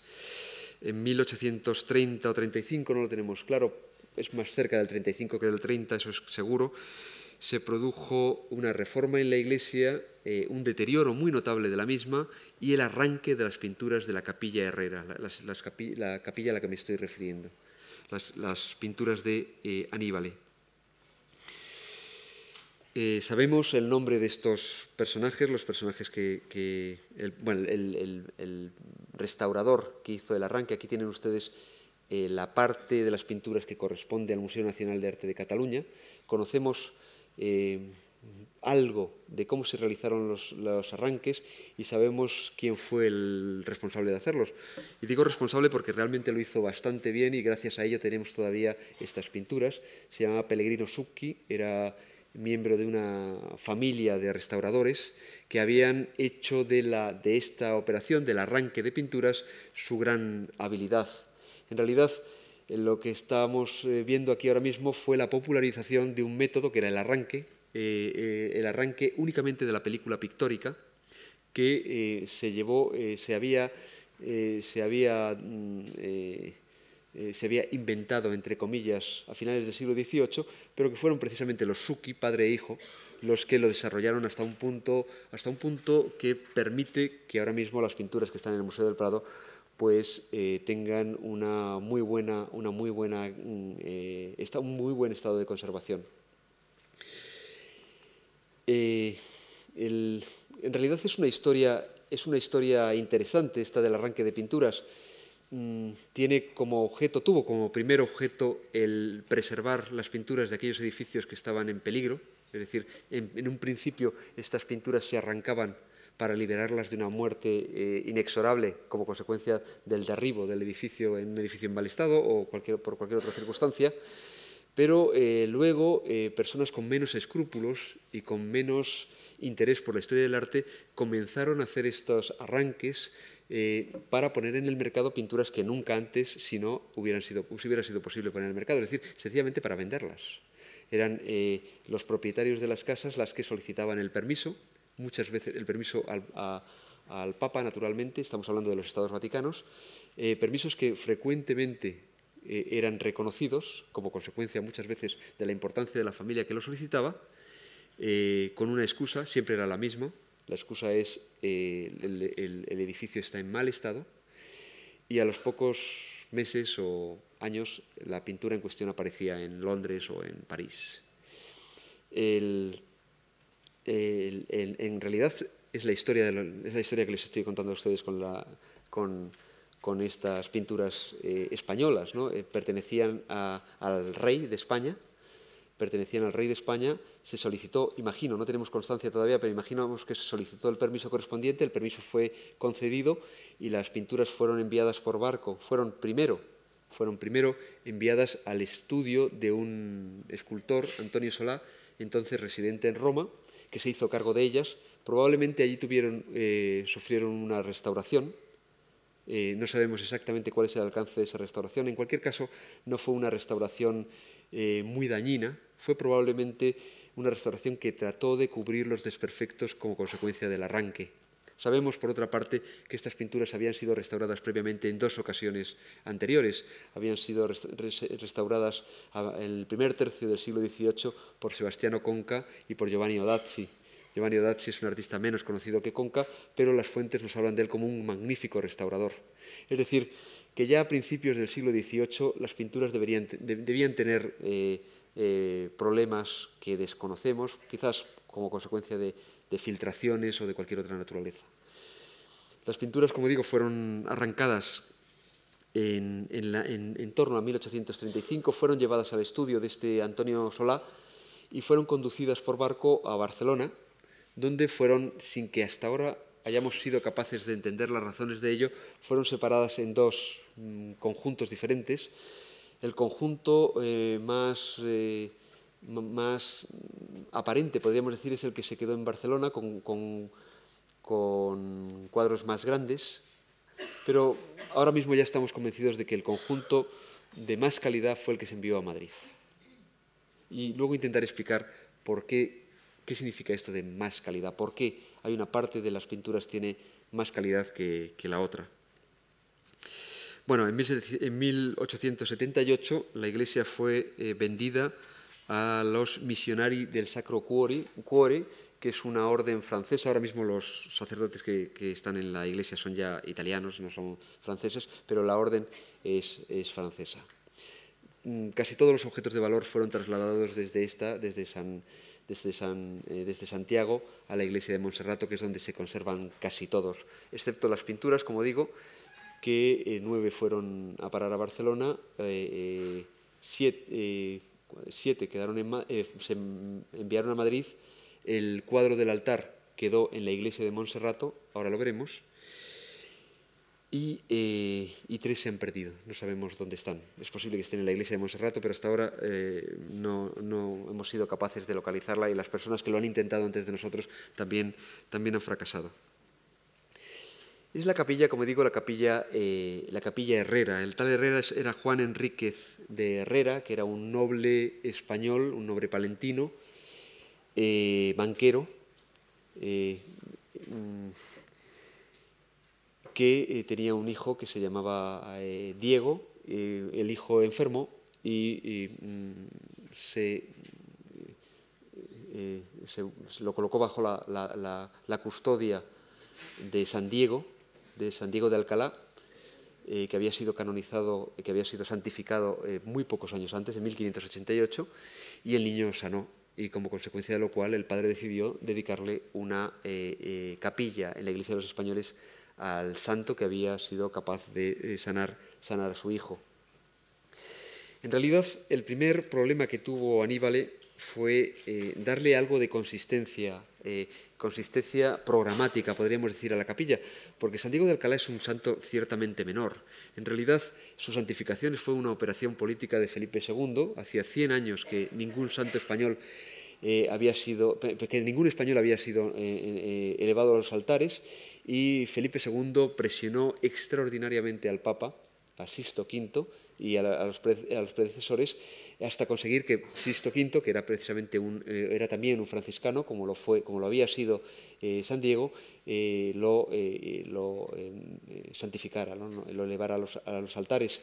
En 1830 o 35, no lo tenemos claro, es más cerca del 35 que del 30, eso es seguro, se produjo una reforma en la iglesia, eh, un deterioro muy notable de la misma y el arranque de las pinturas de la capilla herrera, la capilla a la que me estoy refiriendo, las, pinturas de eh, Aníbal. E. Eh, sabemos el nombre de estos personajes, los personajes que, el, bueno, el, restaurador que hizo el arranque. Aquí tienen ustedes eh, la parte de las pinturas que corresponde al Museo Nacional de Arte de Cataluña. Conocemos eh, algo de cómo se realizaron los, arranques y sabemos quién fue el responsable de hacerlos. Y digo responsable porque realmente lo hizo bastante bien y gracias a ello tenemos todavía estas pinturas. Se llama Pellegrino Succhi, era miembro de una familia de restauradores que habían hecho de, de esta operación, del arranque de pinturas, su gran habilidad. En realidad, eh, lo que estamos eh, viendo aquí ahora mismo fue la popularización de un método que era el arranque, eh, el arranque únicamente de la película pictórica, que se llevó, mm, se había, inventado, entre comillas, a finales del siglo XVIII, pero que fueron precisamente los Suki, padre e hijo, los que lo desarrollaron hasta un punto, hasta un punto que permite que ahora mismo las pinturas que están en el Museo del Prado pues eh, tengan una muy buena, muy buena, mm, eh, está un muy buen estado de conservación. Eh, en realidad es una historia, es una historia interesante esta del arranque de pinturas. Mm, tiene como objeto, tuvo como primer objeto el preservar las pinturas de aquellos edificios que estaban en peligro. Es decir, en un principio estas pinturas se arrancaban para liberarlas de una muerte eh, inexorable como consecuencia del derribo del edificio en un edificio embalestado o por cualquier otra circunstancia, pero eh, luego eh, personas con menos escrúpulos y con menos interés por la historia del arte comenzaron a hacer estos arranques para poner en el mercado pinturas que nunca antes, si no, hubieran sido, hubiera sido posible poner en el mercado, es decir, sencillamente para venderlas. Eran los propietarios de las casas las que solicitaban el permiso muchas veces el permiso al, Papa, naturalmente, estamos hablando de los Estados Vaticanos, eh, permisos que frecuentemente eh, eran reconocidos como consecuencia muchas veces de la importancia de la familia que lo solicitaba, eh, con una excusa, siempre era la misma, la excusa es el, el edificio está en mal estado y a los pocos meses o años la pintura en cuestión aparecía en Londres o en París. El en realidad es la, historia historia que les estoy contando a ustedes con, estas pinturas eh, españolas. Eh, pertenecían al rey de España, pertenecían al rey de España, se solicitó, imagino, no tenemos constancia todavía, pero imaginamos que se solicitó el permiso correspondiente, el permiso fue concedido y las pinturas fueron enviadas por barco, fueron primero, fueron primero enviadas al estudio de un escultor, Antonio Solá, entonces residente en Roma, que se hizo cargo de ellas. Probablemente allí eh, sufrieron una restauración. Eh, no sabemos exactamente cuál es el alcance de esa restauración. En cualquier caso, no fue una restauración eh, muy dañina. Fue probablemente una restauración que trató de cubrir los desperfectos como consecuencia del arranque Sabemos, por otra parte, que estas pinturas habían sido restauradas previamente en dos ocasiones anteriores. Habían sido restauradas en el primer tercio del siglo XVIII por Sebastiano Conca y por Giovanni Odazzi, Giovanni Odazzi es un artista menos conocido que Conca, pero las fuentes nos hablan de él como un magnífico restaurador. Es decir, que ya a principios del siglo XVIII las pinturas deberían, debían tener eh, eh, problemas que desconocemos, quizás como consecuencia de de filtraciones o de cualquier otra naturaleza. Las pinturas, como digo, fueron arrancadas en, torno a 1835, fueron llevadas al estudio de este Antonio Solá y fueron conducidas por barco a Barcelona, donde fueron, sin que hasta ahora hayamos sido capaces de entender las razones de ello, fueron separadas en dos mm, conjuntos diferentes. El conjunto eh, más... Eh, más aparente, podríamos decir, es el que se quedó en Barcelona con, cuadros más grandes, pero ahora mismo ya estamos convencidos de que el conjunto de más calidad fue el que se envió a Madrid. Y luego intentar explicar por qué, significa esto de más calidad, por qué hay una parte de las pinturas tiene más calidad que, la otra. Bueno, en 1878 la iglesia fue eh, vendida a los misionarios del Sacro Cuore, Cuore, que es una orden francesa. Ahora mismo los sacerdotes que, están en la iglesia son ya italianos, no son franceses, pero la orden es, francesa. Mm, casi todos los objetos de valor fueron trasladados desde, esta, desde, San, desde, San, eh, desde Santiago a la iglesia de Monserrato, que es donde se conservan casi todos, excepto las pinturas, como digo, que eh, nueve fueron a parar a Barcelona, eh, siete siete quedaron en, eh, se enviaron a Madrid, el cuadro del altar quedó en la iglesia de Monserrato, ahora lo veremos, eh, y, tres se han perdido, no sabemos dónde están. Es posible que estén en la iglesia de Monserrato, pero hasta ahora eh, no, no, hemos sido capaces de localizarla y las personas que lo han intentado antes de nosotros también, también han fracasado. Es la capilla, como digo, la capilla, eh, la capilla Herrera. El tal Herrera era Juan Enríquez de Herrera, que era un noble español, un noble palentino, eh, banquero, eh, mm, que tenía un hijo que se llamaba Diego, el hijo enfermo, y, mm, se, lo colocó bajo la custodia de San Diego de San Diego de Alcalá, eh, que había sido canonizado, que había sido santificado eh, muy pocos años antes, en 1588, y el niño sanó. Y como consecuencia de lo cual, el padre decidió dedicarle una eh, capilla en la iglesia de los españoles al santo que había sido capaz de sanar, sanar a su hijo. En realidad, el primer problema que tuvo Aníbal fue darle algo de consistencia consistencia programática, podríamos decir, a la capilla, porque San Diego de Alcalá es un santo ciertamente menor. En realidad, su santificación fue una operación política de Felipe II, hacía 100 años que ningún santo español eh, había sido, que ningún español había sido eh, eh, elevado a los altares, y Felipe II presionó extraordinariamente al Papa, a Sisto V, y a, los, predecesores, hasta conseguir que Sisto V, que era precisamente un, eh, era también un franciscano, como lo, fue, como lo había sido eh, San Diego, eh, lo, em, santificara, lo elevara a los, altares.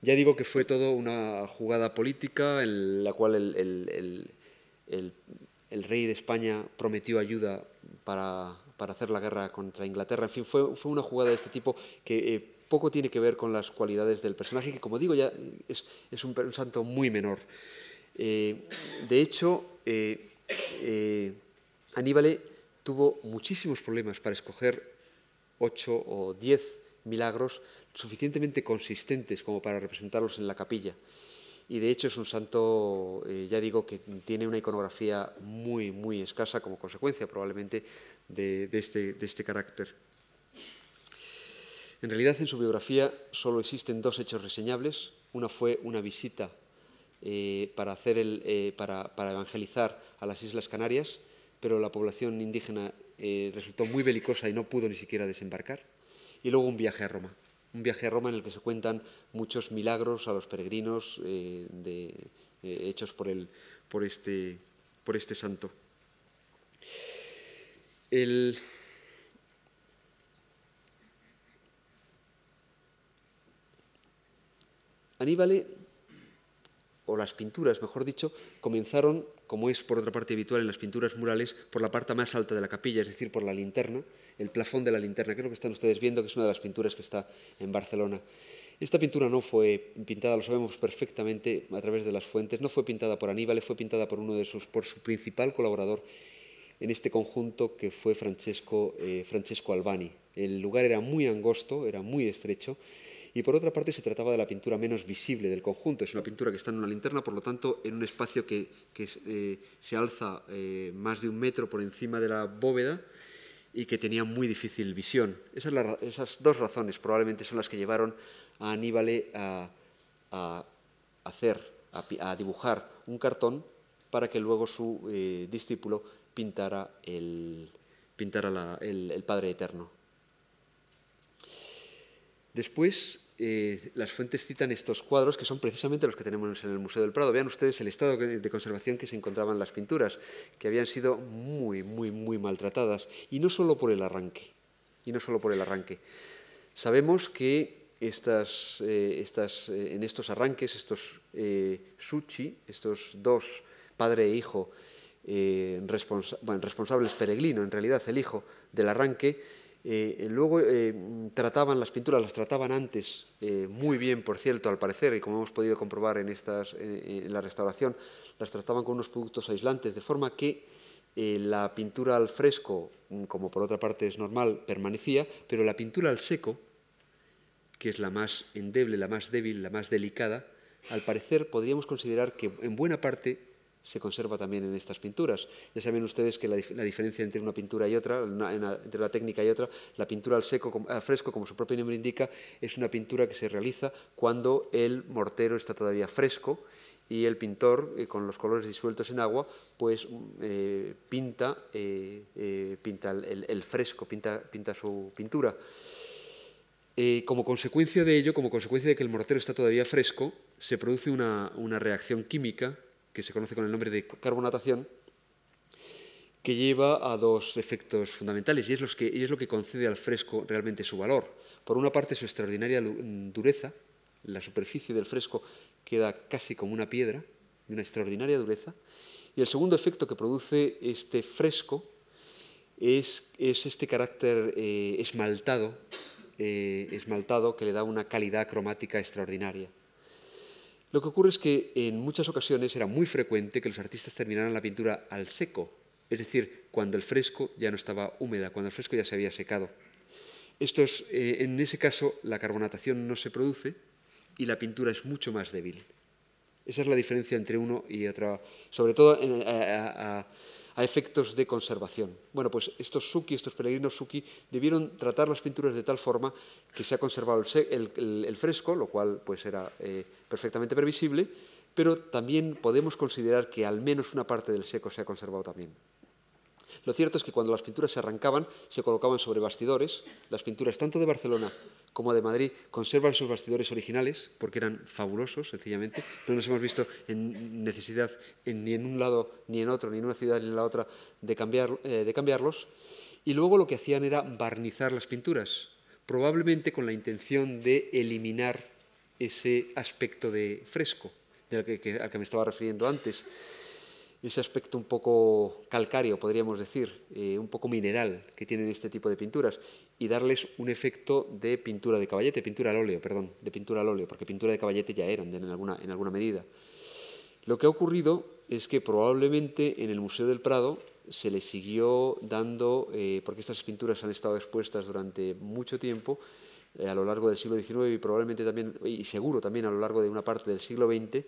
Ya digo que fue todo una jugada política en la cual el, rey de España prometió ayuda para, hacer la guerra contra Inglaterra. En fin, fue, fue una jugada de este tipo que poco tiene que ver con las cualidades del personaje, que como digo ya es, un, santo muy menor. Eh, de hecho, eh, eh, Aníbal tuvo muchísimos problemas para escoger ocho o diez milagros suficientemente consistentes como para representarlos en la capilla. Y de hecho es un santo, ya digo, que tiene una iconografía muy, muy escasa como consecuencia probablemente de este, este carácter. En realidad en su biografía solo existen dos hechos reseñables. Una fue una visita eh, eh, para, evangelizar a las Islas Canarias, pero la población indígena eh, resultó muy belicosa y no pudo ni siquiera desembarcar. Y luego un viaje a Roma. Un viaje a Roma en el que se cuentan muchos milagros a los peregrinos hechos por, este, por este santo. El, Aníbal o las pinturas, mejor dicho, comenzaron, como es por otra parte habitual en las pinturas murales, por la parte más alta de la capilla, es decir, por la linterna, el plafón de la linterna, que es lo que están ustedes viendo, que es una de las pinturas que está en Barcelona. Esta pintura no fue pintada, lo sabemos perfectamente a través de las fuentes, no fue pintada por Aníbal, fue pintada por uno de sus, por su principal colaborador en este conjunto que fue Francesco, eh, Francesco Albani. El lugar era muy angosto, era muy estrecho, y por otra parte se trataba de la pintura menos visible del conjunto. Es una pintura que está en una linterna, por lo tanto, en un espacio que, eh, se alza eh, más de un metro por encima de la bóveda y que tenía muy difícil visión. Esas, dos razones probablemente son las que llevaron a Aníbal e a, hacer, dibujar un cartón para que luego su eh, discípulo pintara el Padre Eterno. Después, eh, las fuentes citan estos cuadros, que son precisamente los que tenemos en el Museo del Prado. Vean ustedes el estado de conservación que se encontraban las pinturas, que habían sido muy, muy, muy maltratadas, y no solo por el arranque. Y no solo por el arranque. Sabemos que eh, eh, en estos arranques, estos suchi, estos dos, padre e hijo, responsables peregrino, en realidad el hijo del arranque, eh, luego eh, trataban las pinturas, las trataban antes eh, muy bien, por cierto, al parecer, y como hemos podido comprobar en, estas, en la restauración, las trataban con unos productos aislantes, de forma que la pintura al fresco, mm, como por otra parte es normal, permanecía, pero la pintura al seco, que es la más endeble, la más débil, la más delicada, al parecer podríamos considerar que en buena parte se conserva también en estas pinturas. Ya saben ustedes que la, diferencia entre una pintura y otra, entre la técnica y otra, la pintura al, seco, fresco, como su propio nombre indica, es una pintura que se realiza cuando el mortero está todavía fresco y el pintor, eh, con los colores disueltos en agua, pues mm, eh, pinta, eh, pinta el, fresco, pinta, su pintura. como consecuencia de ello, como consecuencia de que el mortero está todavía fresco, se produce una reacción química que se conoce con el nombre de carbonatación, que lleva a dos efectos fundamentales y es, que, es lo que concede al fresco realmente su valor. Por una parte, su extraordinaria dureza, la superficie del fresco queda casi como una piedra, de una extraordinaria dureza, y el segundo efecto que produce este fresco es, es este carácter eh, esmaltado, eh, esmaltado que le da una calidad cromática extraordinaria. Lo que ocurre es que en muchas ocasiones era muy frecuente que los artistas terminaran la pintura al seco, es decir, cuando el fresco ya no estaba húmeda, cuando el fresco ya se había secado. Esto es, eh, en ese caso la carbonatación no se produce y la pintura es mucho más débil. Esa es la diferencia entre uno y otro, sobre todo en, eh, a efectos de conservación. Bueno, pues estos suki, estos peregrinos suki, debieron tratar las pinturas de tal forma que se ha conservado el, fresco, lo cual pues era eh, perfectamente previsible, pero también podemos considerar que al menos una parte del seco se ha conservado también. Lo cierto es que cuando las pinturas se arrancaban, se colocaban sobre bastidores. Las pinturas tanto de Barcelona como de Madrid conservan sus bastidores originales porque eran fabulosos, sencillamente. No nos hemos visto en necesidad ni en un lado ni en otro, ni en una ciudad ni en la otra, eh, de, cambiarlos. Y luego lo que hacían era barnizar las pinturas, probablemente con la intención de eliminar ese aspecto de fresco al que me estaba refiriendo antes ese aspecto un poco calcáreo, podríamos decir, eh, un poco mineral que tienen este tipo de pinturas y darles un efecto de pintura de caballete, pintura al óleo, perdón, de pintura al óleo, porque pintura de caballete ya eran en alguna, en alguna medida. Lo que ha ocurrido es que probablemente en el Museo del Prado se le siguió dando, eh, porque estas pinturas han estado expuestas durante mucho tiempo, eh, a lo largo del siglo XIX y probablemente también, y seguro también a lo largo de una parte del siglo XX,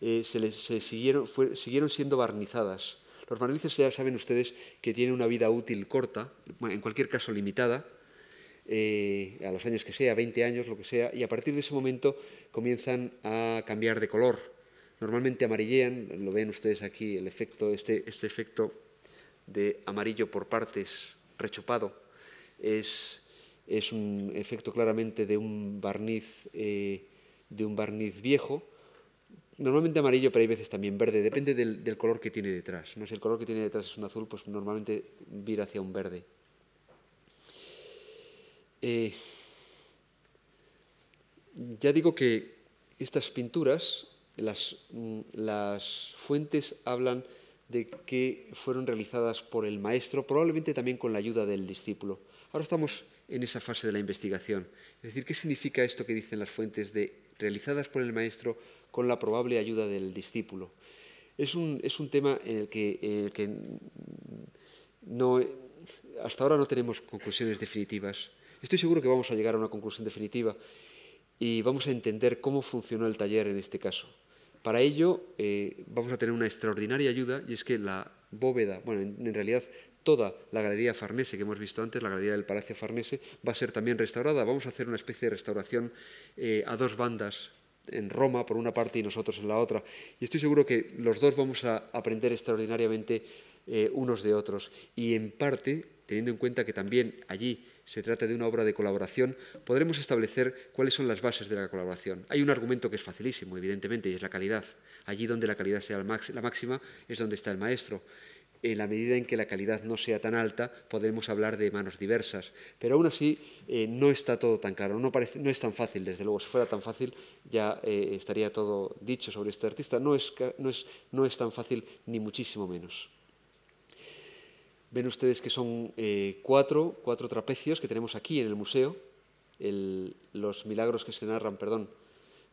eh, se, siguieron, siendo barnizadas. Los barnices ya saben ustedes que tienen una vida útil corta, en cualquier caso limitada, eh, a los años que sea, 20 años, lo que sea, y a partir de ese momento comienzan a cambiar de color. Normalmente amarillean, lo ven ustedes aquí, el efecto, este, este efecto de amarillo por partes rechupado, es, un efecto claramente de un barniz, eh, de un barniz viejo, normalmente amarillo, pero hay veces también verde, depende del, color que tiene detrás. No si el color que tiene detrás es un azul, pues normalmente vira hacia un verde. Eh, ya digo que estas pinturas, las, mm, las fuentes hablan de que fueron realizadas por el maestro, probablemente también con la ayuda del discípulo. Ahora estamos en esa fase de la investigación. Es decir, ¿qué significa esto que dicen las fuentes de realizadas por el maestro con la probable ayuda del discípulo. Es un, tema en el que, no, hasta ahora no tenemos conclusiones definitivas. Estoy seguro que vamos a llegar a una conclusión definitiva y vamos a entender cómo funcionó el taller en este caso. Para ello eh, vamos a tener una extraordinaria ayuda y es que la bóveda, bueno, en, realidad toda la galería Farnese que hemos visto antes, la galería del Palacio Farnese, va a ser también restaurada. Vamos a hacer una especie de restauración eh, a dos bandas en Roma por una parte y nosotros en la otra. Y estoy seguro que los dos vamos a aprender extraordinariamente eh, unos de otros. Y en parte, teniendo en cuenta que también allí se trata de una obra de colaboración, podremos establecer cuáles son las bases de la colaboración. Hay un argumento que es facilísimo, evidentemente, y es la calidad. Allí donde la calidad sea la máxima es donde está el maestro en la medida en que la calidad no sea tan alta, podremos hablar de manos diversas. Pero aún así, eh, no está todo tan claro, no, parece, es tan fácil, desde luego. Si fuera tan fácil, ya eh, estaría todo dicho sobre este artista. No es, no, es, no es, tan fácil, ni muchísimo menos. Ven ustedes que son eh, cuatro, cuatro trapecios que tenemos aquí en el museo, los milagros que se narran, perdón,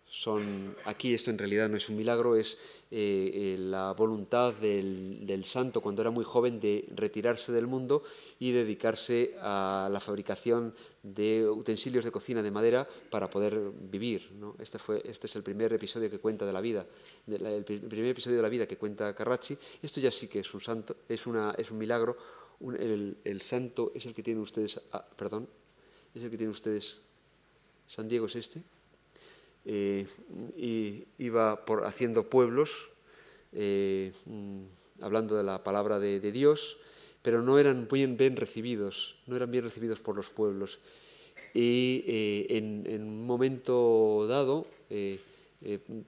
son, aquí esto en realidad no es un milagro, es eh, eh, la voluntad del, santo cuando era muy joven de retirarse del mundo y dedicarse a la fabricación de utensilios de cocina de madera para poder vivir. Este, fue, este es el primer episodio que cuenta de la vida, el primer episodio de la vida que cuenta Carracci. Esto ya sí que es un santo, es, una, es un milagro. el, santo es el que tienen ustedes, ah, perdón, es el que tienen ustedes. San Diego es este y iba por, haciendo pueblos, eh, mm, hablando de la palabra de, Dios, pero no eran bien, recibidos, no eran bien recibidos por los pueblos. Y eh, en, un momento dado eh,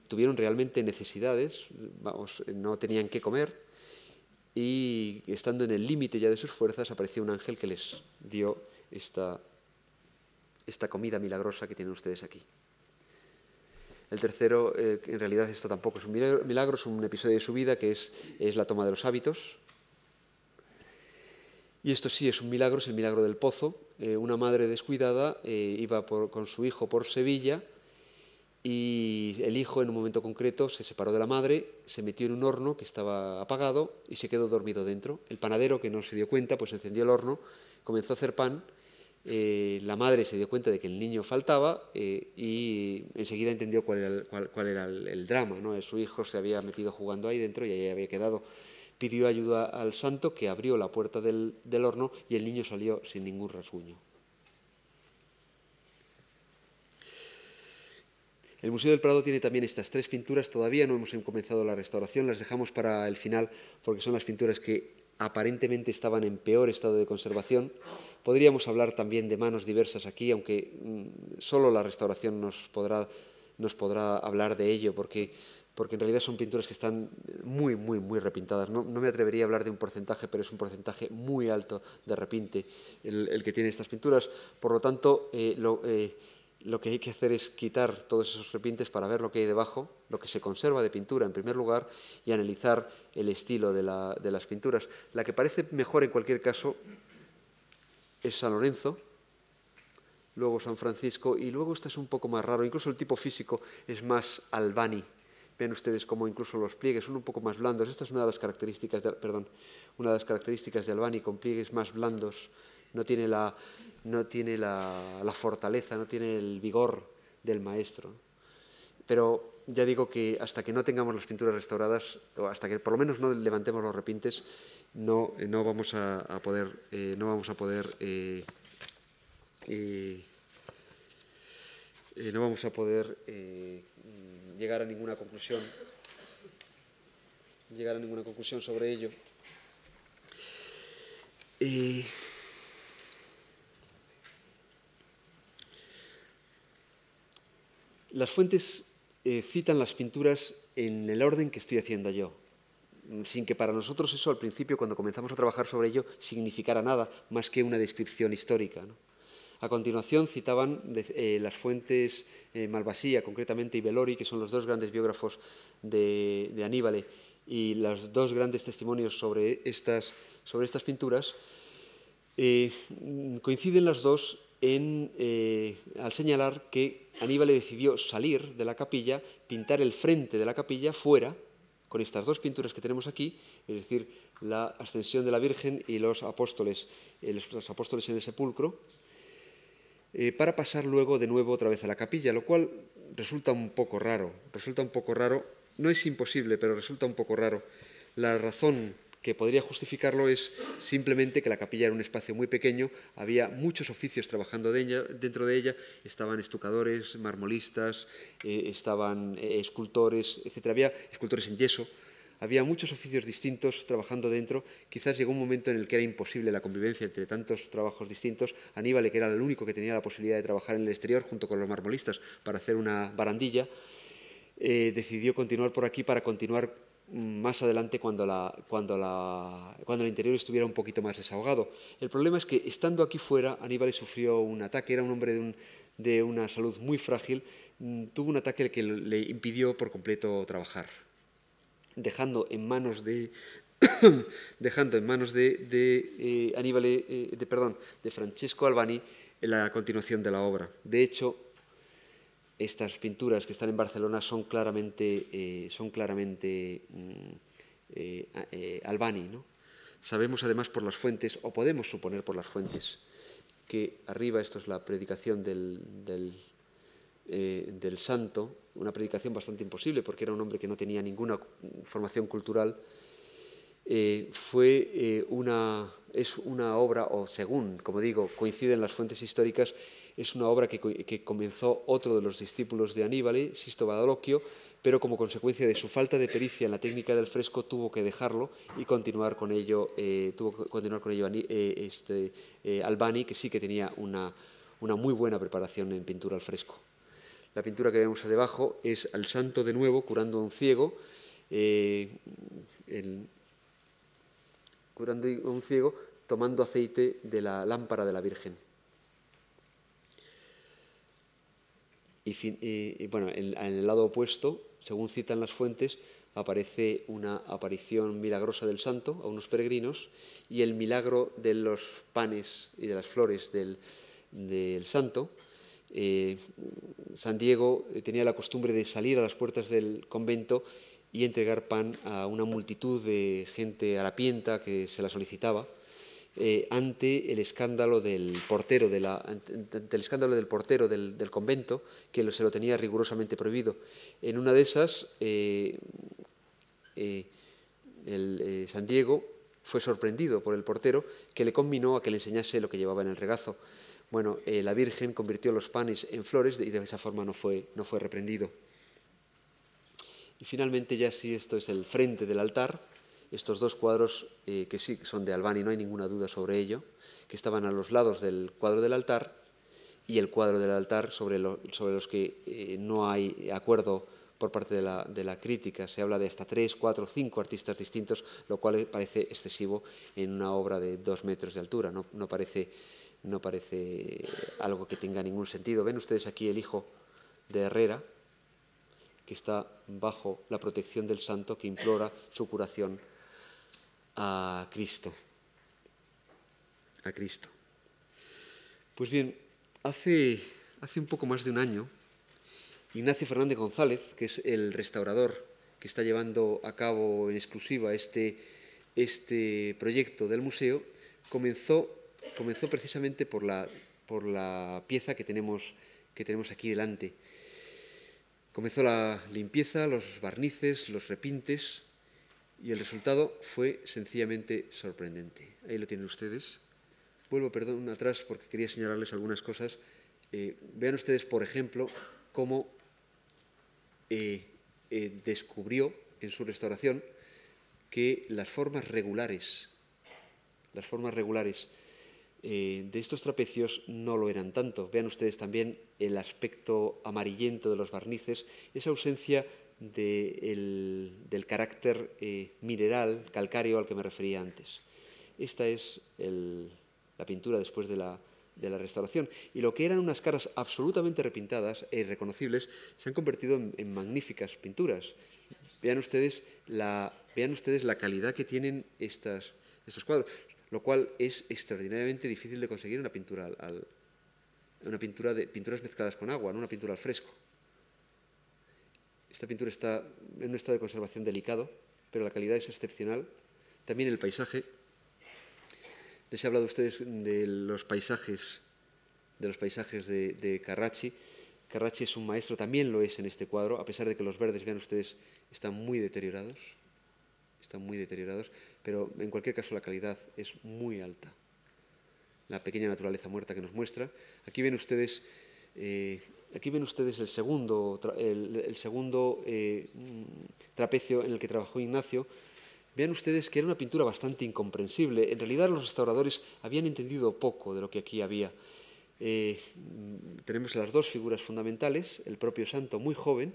tuvieron realmente necesidades, vamos, no tenían qué comer, y estando en el límite ya de sus fuerzas apareció un ángel que les dio esta comida milagrosa que tienen ustedes aquí. El tercero, eh, en realidad esto tampoco es un milagro, es un episodio de su vida que es, la toma de los hábitos. Y esto sí es un milagro, es el milagro del pozo. Eh, una madre descuidada eh, iba con su hijo por Sevilla y el hijo en un momento concreto se separó de la madre, se metió en un horno que estaba apagado y se quedó dormido dentro. El panadero, que no se dio cuenta, pues encendió el horno, comenzó a hacer pan eh, la madre se dio cuenta de que el niño faltaba eh, y enseguida entendió cuál era, el, drama. Eh, su hijo se había metido jugando ahí dentro y ahí había quedado. Pidió ayuda al santo que abrió la puerta del horno y el niño salió sin ningún rasguño. El Museo del Prado tiene también estas tres pinturas, todavía no hemos comenzado la restauración, las dejamos para el final porque son las pinturas que aparentemente estaban en peor estado de conservación Podríamos hablar también de manos diversas aquí, aunque mm, solo la restauración nos podrá, hablar de ello, porque, porque en realidad son pinturas que están muy, muy, muy repintadas. No, me atrevería a hablar de un porcentaje, pero es un porcentaje muy alto de repinte el, que tiene estas pinturas. Por lo tanto, eh, eh, lo, que hay que hacer es quitar todos esos repintes para ver lo que hay debajo, lo que se conserva de pintura en primer lugar y analizar el estilo de, de las pinturas. La que parece mejor en cualquier caso es San Lorenzo, luego San Francisco y luego este es un poco más raro, incluso el tipo físico es más albani. Ven ustedes como incluso los pliegues son un poco más blandos. Esta es una de las características de, perdón, una de las características de Albani con pliegues más blandos. No tiene la, la fortaleza, no tiene el vigor del maestro. Pero ya digo que hasta que no tengamos las pinturas restauradas, o hasta que por lo menos no levantemos los repintes, no, eh, eh, no vamos a, poder, eh, no vamos a poder, no vamos a poder llegar a ninguna conclusión, llegar a ninguna conclusión sobre ello. las fuentes citan las pinturas en el orden que estoy haciendo yo, Mm, sin que para nosotros eso al principio, cuando comenzamos a trabajar sobre ello, significara nada más que una descripción histórica. A continuación citaban eh, las fuentes eh, Malvasía, concretamente, y Velori que son los dos grandes biógrafos de, Aníbal y los dos grandes testimonios sobre estas, pinturas. Eh, mm, coinciden las dos en, al señalar que Aníbal decidió salir de la capilla, pintar el frente de la capilla fuera con estas dos pinturas que tenemos aquí, es decir, la ascensión de la Virgen y los apóstoles, eh, los apóstoles en el sepulcro, eh, para pasar luego de nuevo otra vez a la capilla, lo cual resulta un poco raro, resulta un poco raro, no es imposible, pero resulta un poco raro. La razón que podría justificarlo es simplemente que la capilla era un espacio muy pequeño, había muchos oficios trabajando dentro de ella, estaban estucadores, marmolistas, eh, estaban eh, escultores, etc. Había escultores en yeso, había muchos oficios distintos trabajando dentro. Quizás llegó un momento en el que era imposible la convivencia entre tantos trabajos distintos. Aníbal, que era el único que tenía la posibilidad de trabajar en el exterior junto con los marmolistas para hacer una barandilla, eh, decidió continuar por aquí para continuar más adelante cuando, el interior estuviera un poquito más desahogado. El problema es que estando aquí fuera, Aníbal sufrió un ataque, era un hombre de, una salud muy frágil, mm, tuvo un ataque que le impidió por completo trabajar, dejando en manos de, (coughs) dejando en manos de, de eh, Aníbal, eh, de, perdón, de Francesco Albani la continuación de la obra. De hecho, estas pinturas que están en Barcelona son claramente, eh, son claramente mm, eh, eh, Albani. ¿no? Sabemos además por las fuentes, o podemos suponer por las fuentes, que arriba, esto es la predicación del, del, santo, una predicación bastante imposible porque era un hombre que no tenía ninguna formación cultural, fue una, es una obra, o según, como digo, coinciden las fuentes históricas, es una obra que, comenzó otro de los discípulos de Aníbal, Sisto Badalocchio, pero como consecuencia de su falta de pericia en la técnica del fresco tuvo que dejarlo y continuar con ello, eh, tuvo que continuar con ello eh, este, eh, Albani, que sí que tenía una, muy buena preparación en pintura al fresco. La pintura que vemos debajo es al santo de nuevo curando a un ciego, curando a un ciego tomando aceite de la lámpara de la Virgen. Y, bueno, en, el lado opuesto, según citan las fuentes, aparece una aparición milagrosa del santo a unos peregrinos y el milagro de los panes y de las flores del, santo. Eh, San Diego eh, tenía la costumbre de salir a las puertas del convento y entregar pan a una multitud de gente harapienta que se la solicitaba. Eh, ante el escándalo del portero, escándalo del portero del, convento, que se lo tenía rigurosamente prohibido. En una de esas, eh, eh, el, San Diego fue sorprendido por el portero, que le combinó a que le enseñase lo que llevaba en el regazo. Bueno, la Virgen convirtió los panes en flores y de esa forma no fue, no fue reprendido. Y finalmente, ya sí esto es el frente del altar, estos dos cuadros, eh, que sí son de Albani, no hay ninguna duda sobre ello, que estaban a los lados del cuadro del altar y el cuadro del altar sobre, los que eh, no hay acuerdo por parte de la, crítica. Se habla de hasta tres, cuatro, cinco artistas distintos, lo cual parece excesivo en una obra de dos metros de altura. parece, no parece algo que tenga ningún sentido. Ven ustedes aquí el hijo de Herrera, que está bajo la protección del santo que implora su curación a Cristo. A Cristo. Pues bien, hace, hace un poco más de un año, Ignacio Fernández González, que es el restaurador que está llevando a cabo en exclusiva este, este proyecto del museo, comenzó, precisamente por la, por la pieza que tenemos, que tenemos aquí delante. Comenzó la limpieza, los barnices, los repintes, y el resultado fue sencillamente sorprendente. Ahí lo tienen ustedes. Vuelvo, perdón, atrás porque quería señalarles algunas cosas. Eh, vean ustedes, por ejemplo, cómo eh, eh, descubrió en su restauración que las formas regulares, las formas regulares de estos trapecios no lo eran tanto. Vean ustedes también el aspecto amarillento de los barnices, esa ausencia del carácter eh, mineral, calcáreo al que me refería antes. Esta es la pintura después de la, restauración. Y lo que eran unas caras absolutamente repintadas e irreconocibles se han convertido en, magníficas pinturas. Vean ustedes, la, calidad que tienen estas, estos cuadros, lo cual es extraordinariamente difícil de conseguir una pintura una pintura de pinturas mezcladas con agua, no una pintura al fresco. Esta pintura está en un estado de conservación delicado, pero la calidad es excepcional. También el paisaje. Les he hablado a ustedes de los paisajes de, los paisajes de, Carracci. Carracci es un maestro, también lo es en este cuadro, a pesar de que los verdes, vean ustedes, están muy deteriorados. Están muy deteriorados, pero en cualquier caso la calidad es muy alta. La pequeña naturaleza muerta que nos muestra. Aquí ven ustedes eh, Aquí ven ustedes el segundo, eh, mm, trapecio en el que trabajó Ignacio. Vean ustedes que era una pintura bastante incomprensible. En realidad los restauradores habían entendido poco de lo que aquí había. Eh, mm, tenemos las dos figuras fundamentales, el propio santo muy joven,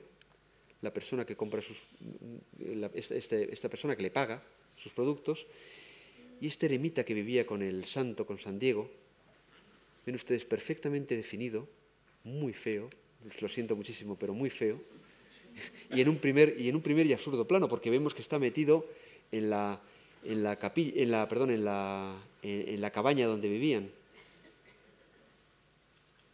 la persona que compra sus, mm, este, este, esta, persona que le paga sus productos, y este eremita que vivía con el santo, con San Diego, ven ustedes perfectamente definido, muy feo, lo siento muchísimo, pero muy feo, y en un primer y, en un primer y absurdo plano, porque vemos que está metido en la, perdón, en la, en la cabaña donde vivían.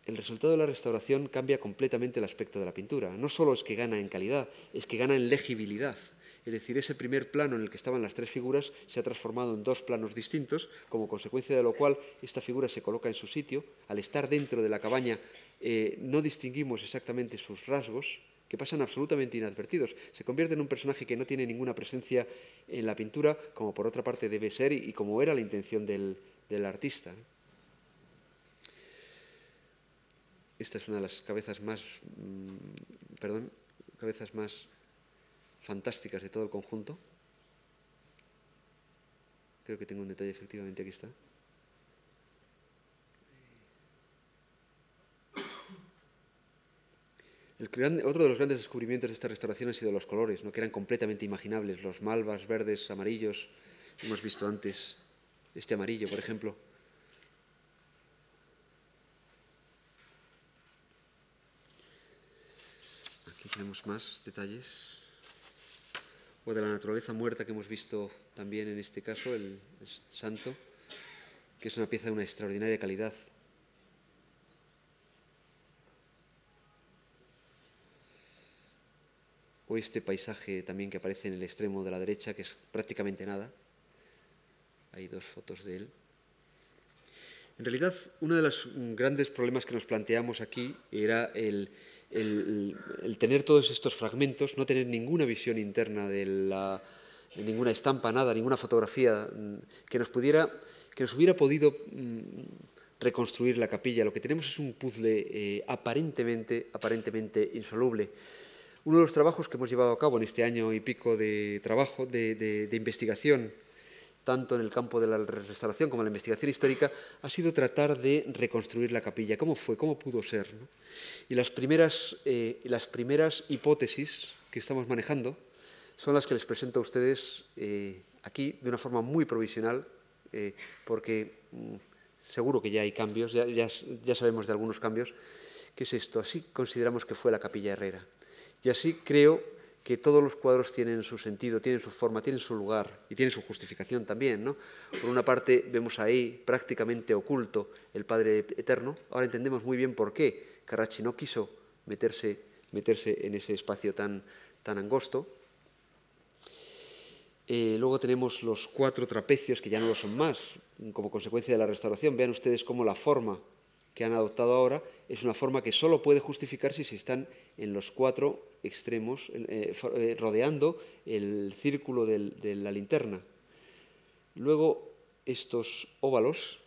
El resultado de la restauración cambia completamente el aspecto de la pintura. No solo es que gana en calidad, es que gana en legibilidad. Es decir, ese primer plano en el que estaban las tres figuras se ha transformado en dos planos distintos, como consecuencia de lo cual esta figura se coloca en su sitio. Al estar dentro de la cabaña eh, no distinguimos exactamente sus rasgos, que pasan absolutamente inadvertidos. Se convierte en un personaje que no tiene ninguna presencia en la pintura, como por otra parte debe ser y como era la intención del, del artista. Esta es una de las cabezas más, mm, perdón, cabezas más fantásticas de todo el conjunto. Creo que tengo un detalle, efectivamente, aquí está. otro de los grandes descubrimientos de esta restauración han sido los colores, ¿no? que eran completamente imaginables, los malvas, verdes, amarillos, hemos visto antes este amarillo, por ejemplo. Aquí tenemos más detalles. O de la naturaleza muerta que hemos visto también en este caso, el santo, que es una pieza de una extraordinaria calidad. o este paisaje también que aparece en el extremo de la derecha, que es prácticamente nada. Hay dos fotos de él. En realidad, uno de los grandes problemas que nos planteamos aquí era el, tener todos estos fragmentos, no tener ninguna visión interna de ninguna estampa, nada, ninguna fotografía mm, que nos pudiera, que nos hubiera podido mm, reconstruir la capilla. Lo que tenemos es un puzzle eh, aparentemente, aparentemente insoluble. Uno de los trabajos que hemos llevado a cabo en este año y pico de trabajo, de, investigación, tanto en el campo de la restauración como en la investigación histórica, ha sido tratar de reconstruir la capilla. ¿Cómo fue? ¿Cómo pudo ser? Y eh, las primeras, hipótesis que estamos manejando son las que les presento a ustedes eh, aquí de una forma muy provisional, eh, porque mm, seguro que ya hay cambios, ya sabemos de algunos cambios. ¿Qué es esto? Así consideramos que fue la capilla Herrera. Y así creo que todos los cuadros tienen su sentido, tienen su forma, tienen su lugar y tienen su justificación también. Por una parte vemos ahí prácticamente oculto el Padre Eterno, ahora entendemos muy bien por qué Carracci no quiso meterse, meterse en ese espacio tan, tan angosto. Eh, luego tenemos los cuatro trapecios que ya no lo son más, como consecuencia de la restauración. Vean ustedes cómo la forma que han adoptado ahora es una forma que solo puede justificar si se están en los cuatro extremos, eh, eh, rodeando el círculo de la linterna. Luego, estos óvalos,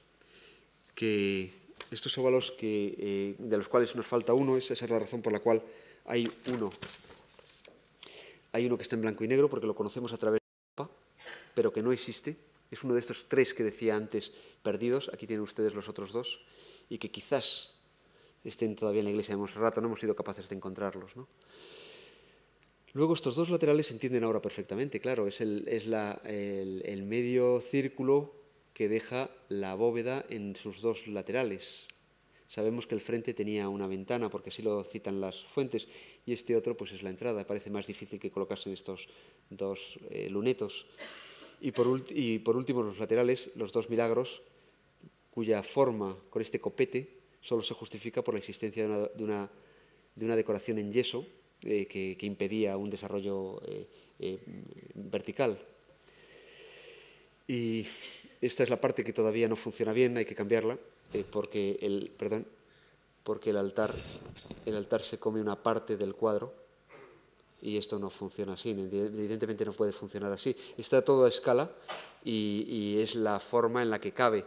estos óvalos eh, de los cuales nos falta uno, esa es la razón por la cual hay uno. Hay uno que está en blanco y negro porque lo conocemos a través de la mapa, pero que no existe. Es uno de estos tres que decía antes perdidos. Aquí tienen ustedes los otros dos. Y que quizás estén todavía en la iglesia de Monserrato, no hemos sido capaces de encontrarlos. ¿no? Luego estos dos laterales se entienden ahora perfectamente, claro, es, el, medio círculo que deja la bóveda en sus dos laterales, Sabemos que el frente tenía una ventana, porque así lo citan las fuentes, y este otro pues es la entrada. Parece más difícil que colocasen estos dos eh, lunetos. Y y por último, los laterales, los dos milagros, cuya forma con este copete solo se justifica por la existencia de una, decoración en yeso eh, que, impedía un desarrollo eh, eh, vertical. Y esta es la parte que todavía no funciona bien, hay que cambiarla, porque, el, perdón, porque el, altar, el altar se come una parte del cuadro y esto no funciona así, evidentemente no puede funcionar así. Está todo a escala y, es la forma en la que cabe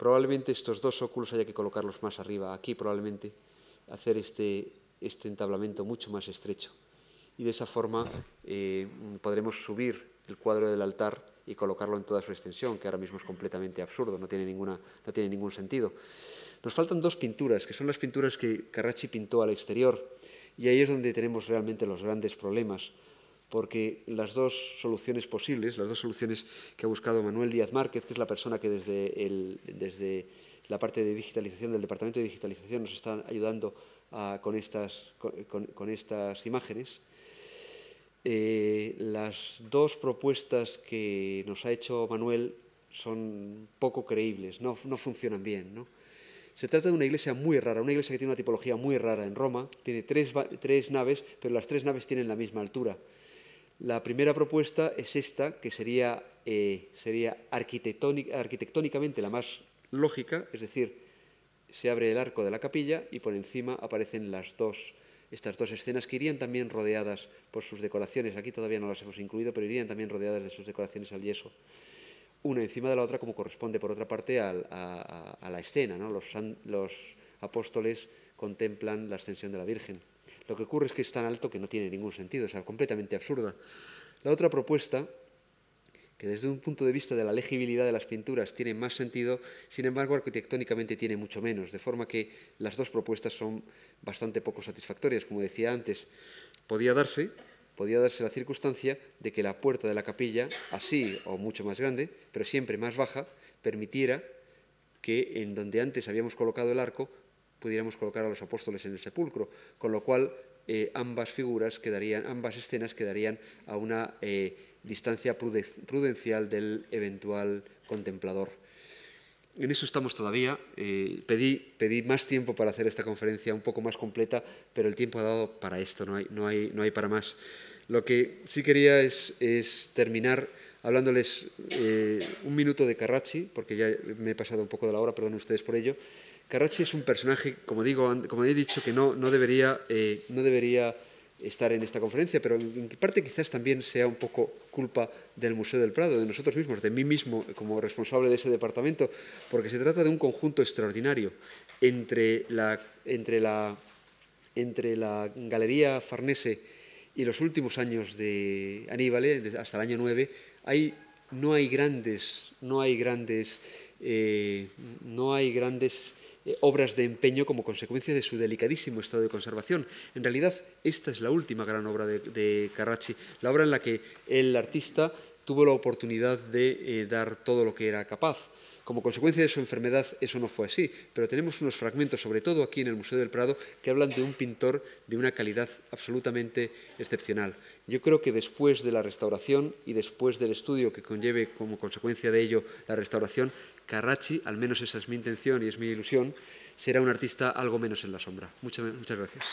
Probablemente estos dos óculos haya que colocarlos más arriba, aquí probablemente, hacer este, este entablamento mucho más estrecho. Y de esa forma eh, podremos subir el cuadro del altar y colocarlo en toda su extensión, que ahora mismo es completamente absurdo, no tiene, no tiene ningún sentido. Nos faltan dos pinturas, que son las pinturas que Carracci pintó al exterior, y ahí es donde tenemos realmente los grandes problemas porque las dos soluciones posibles, las dos soluciones que ha buscado Manuel Díaz Márquez, que es la persona que desde, la parte de digitalización del Departamento de Digitalización nos está ayudando con, estas, imágenes, eh, las dos propuestas que nos ha hecho Manuel son poco creíbles, no, funcionan bien. Se trata de una iglesia muy rara, una iglesia que tiene una tipología muy rara en Roma, tiene tres naves, pero las tres naves tienen la misma altura. La primera propuesta es esta, que sería, eh, sería arquitectónicamente la más lógica, es decir, se abre el arco de la capilla y por encima aparecen las dos, estas dos escenas que irían también rodeadas por sus decoraciones. Aquí todavía no las hemos incluido, pero irían también rodeadas de sus decoraciones al yeso, una encima de la otra, como corresponde por otra parte a, la escena. Los, los apóstoles contemplan la ascensión de la Virgen. Lo que ocurre es que es tan alto que no tiene ningún sentido, o sea, completamente absurda. La otra propuesta, que desde un punto de vista de la legibilidad de las pinturas tiene más sentido, sin embargo arquitectónicamente tiene mucho menos, de forma que las dos propuestas son bastante poco satisfactorias. Como decía antes, podía darse, podía darse la circunstancia de que la puerta de la capilla, así o mucho más grande, pero siempre más baja, permitiera que en donde antes habíamos colocado el arco pudiéramos colocar a los apóstoles en el sepulcro, con lo cual eh, ambas figuras quedarían, ambas escenas quedarían a una eh, distancia prudencial del eventual contemplador. En eso estamos todavía. Eh, pedí, más tiempo para hacer esta conferencia un poco más completa, pero el tiempo ha dado para esto, no hay, hay, no hay para más. Lo que sí quería es, terminar hablándoles un minuto de Carracci, porque ya me he pasado un poco de la hora, perdón ustedes por ello, Carracci es un personaje, como he dicho, que eh, no, debería, estar en esta conferencia, pero en parte quizás también sea un poco culpa del Museo del Prado, de nosotros mismos, de mí mismo como responsable de ese departamento, porque se trata de un conjunto extraordinario entre la, Galería Farnese y los últimos años de Aníbal, eh, hasta el año 9, no hay grandes, no hay grandes, eh, no hay grandes eh, obras de empeño como consecuencia de su delicadísimo estado de conservación. En realidad, esta es la última gran obra de, Carracci, la obra en la que el artista tuvo la oportunidad de eh, dar todo lo que era capaz. Como consecuencia de su enfermedad eso no fue así, pero tenemos unos fragmentos, sobre todo aquí en el Museo del Prado, que hablan de un pintor de una calidad absolutamente excepcional. Yo creo que después de la restauración y después del estudio que conlleve como consecuencia de ello la restauración, Carracci, al menos esa es mi intención y es mi ilusión, será un artista algo menos en la sombra. Muchas, muchas gracias.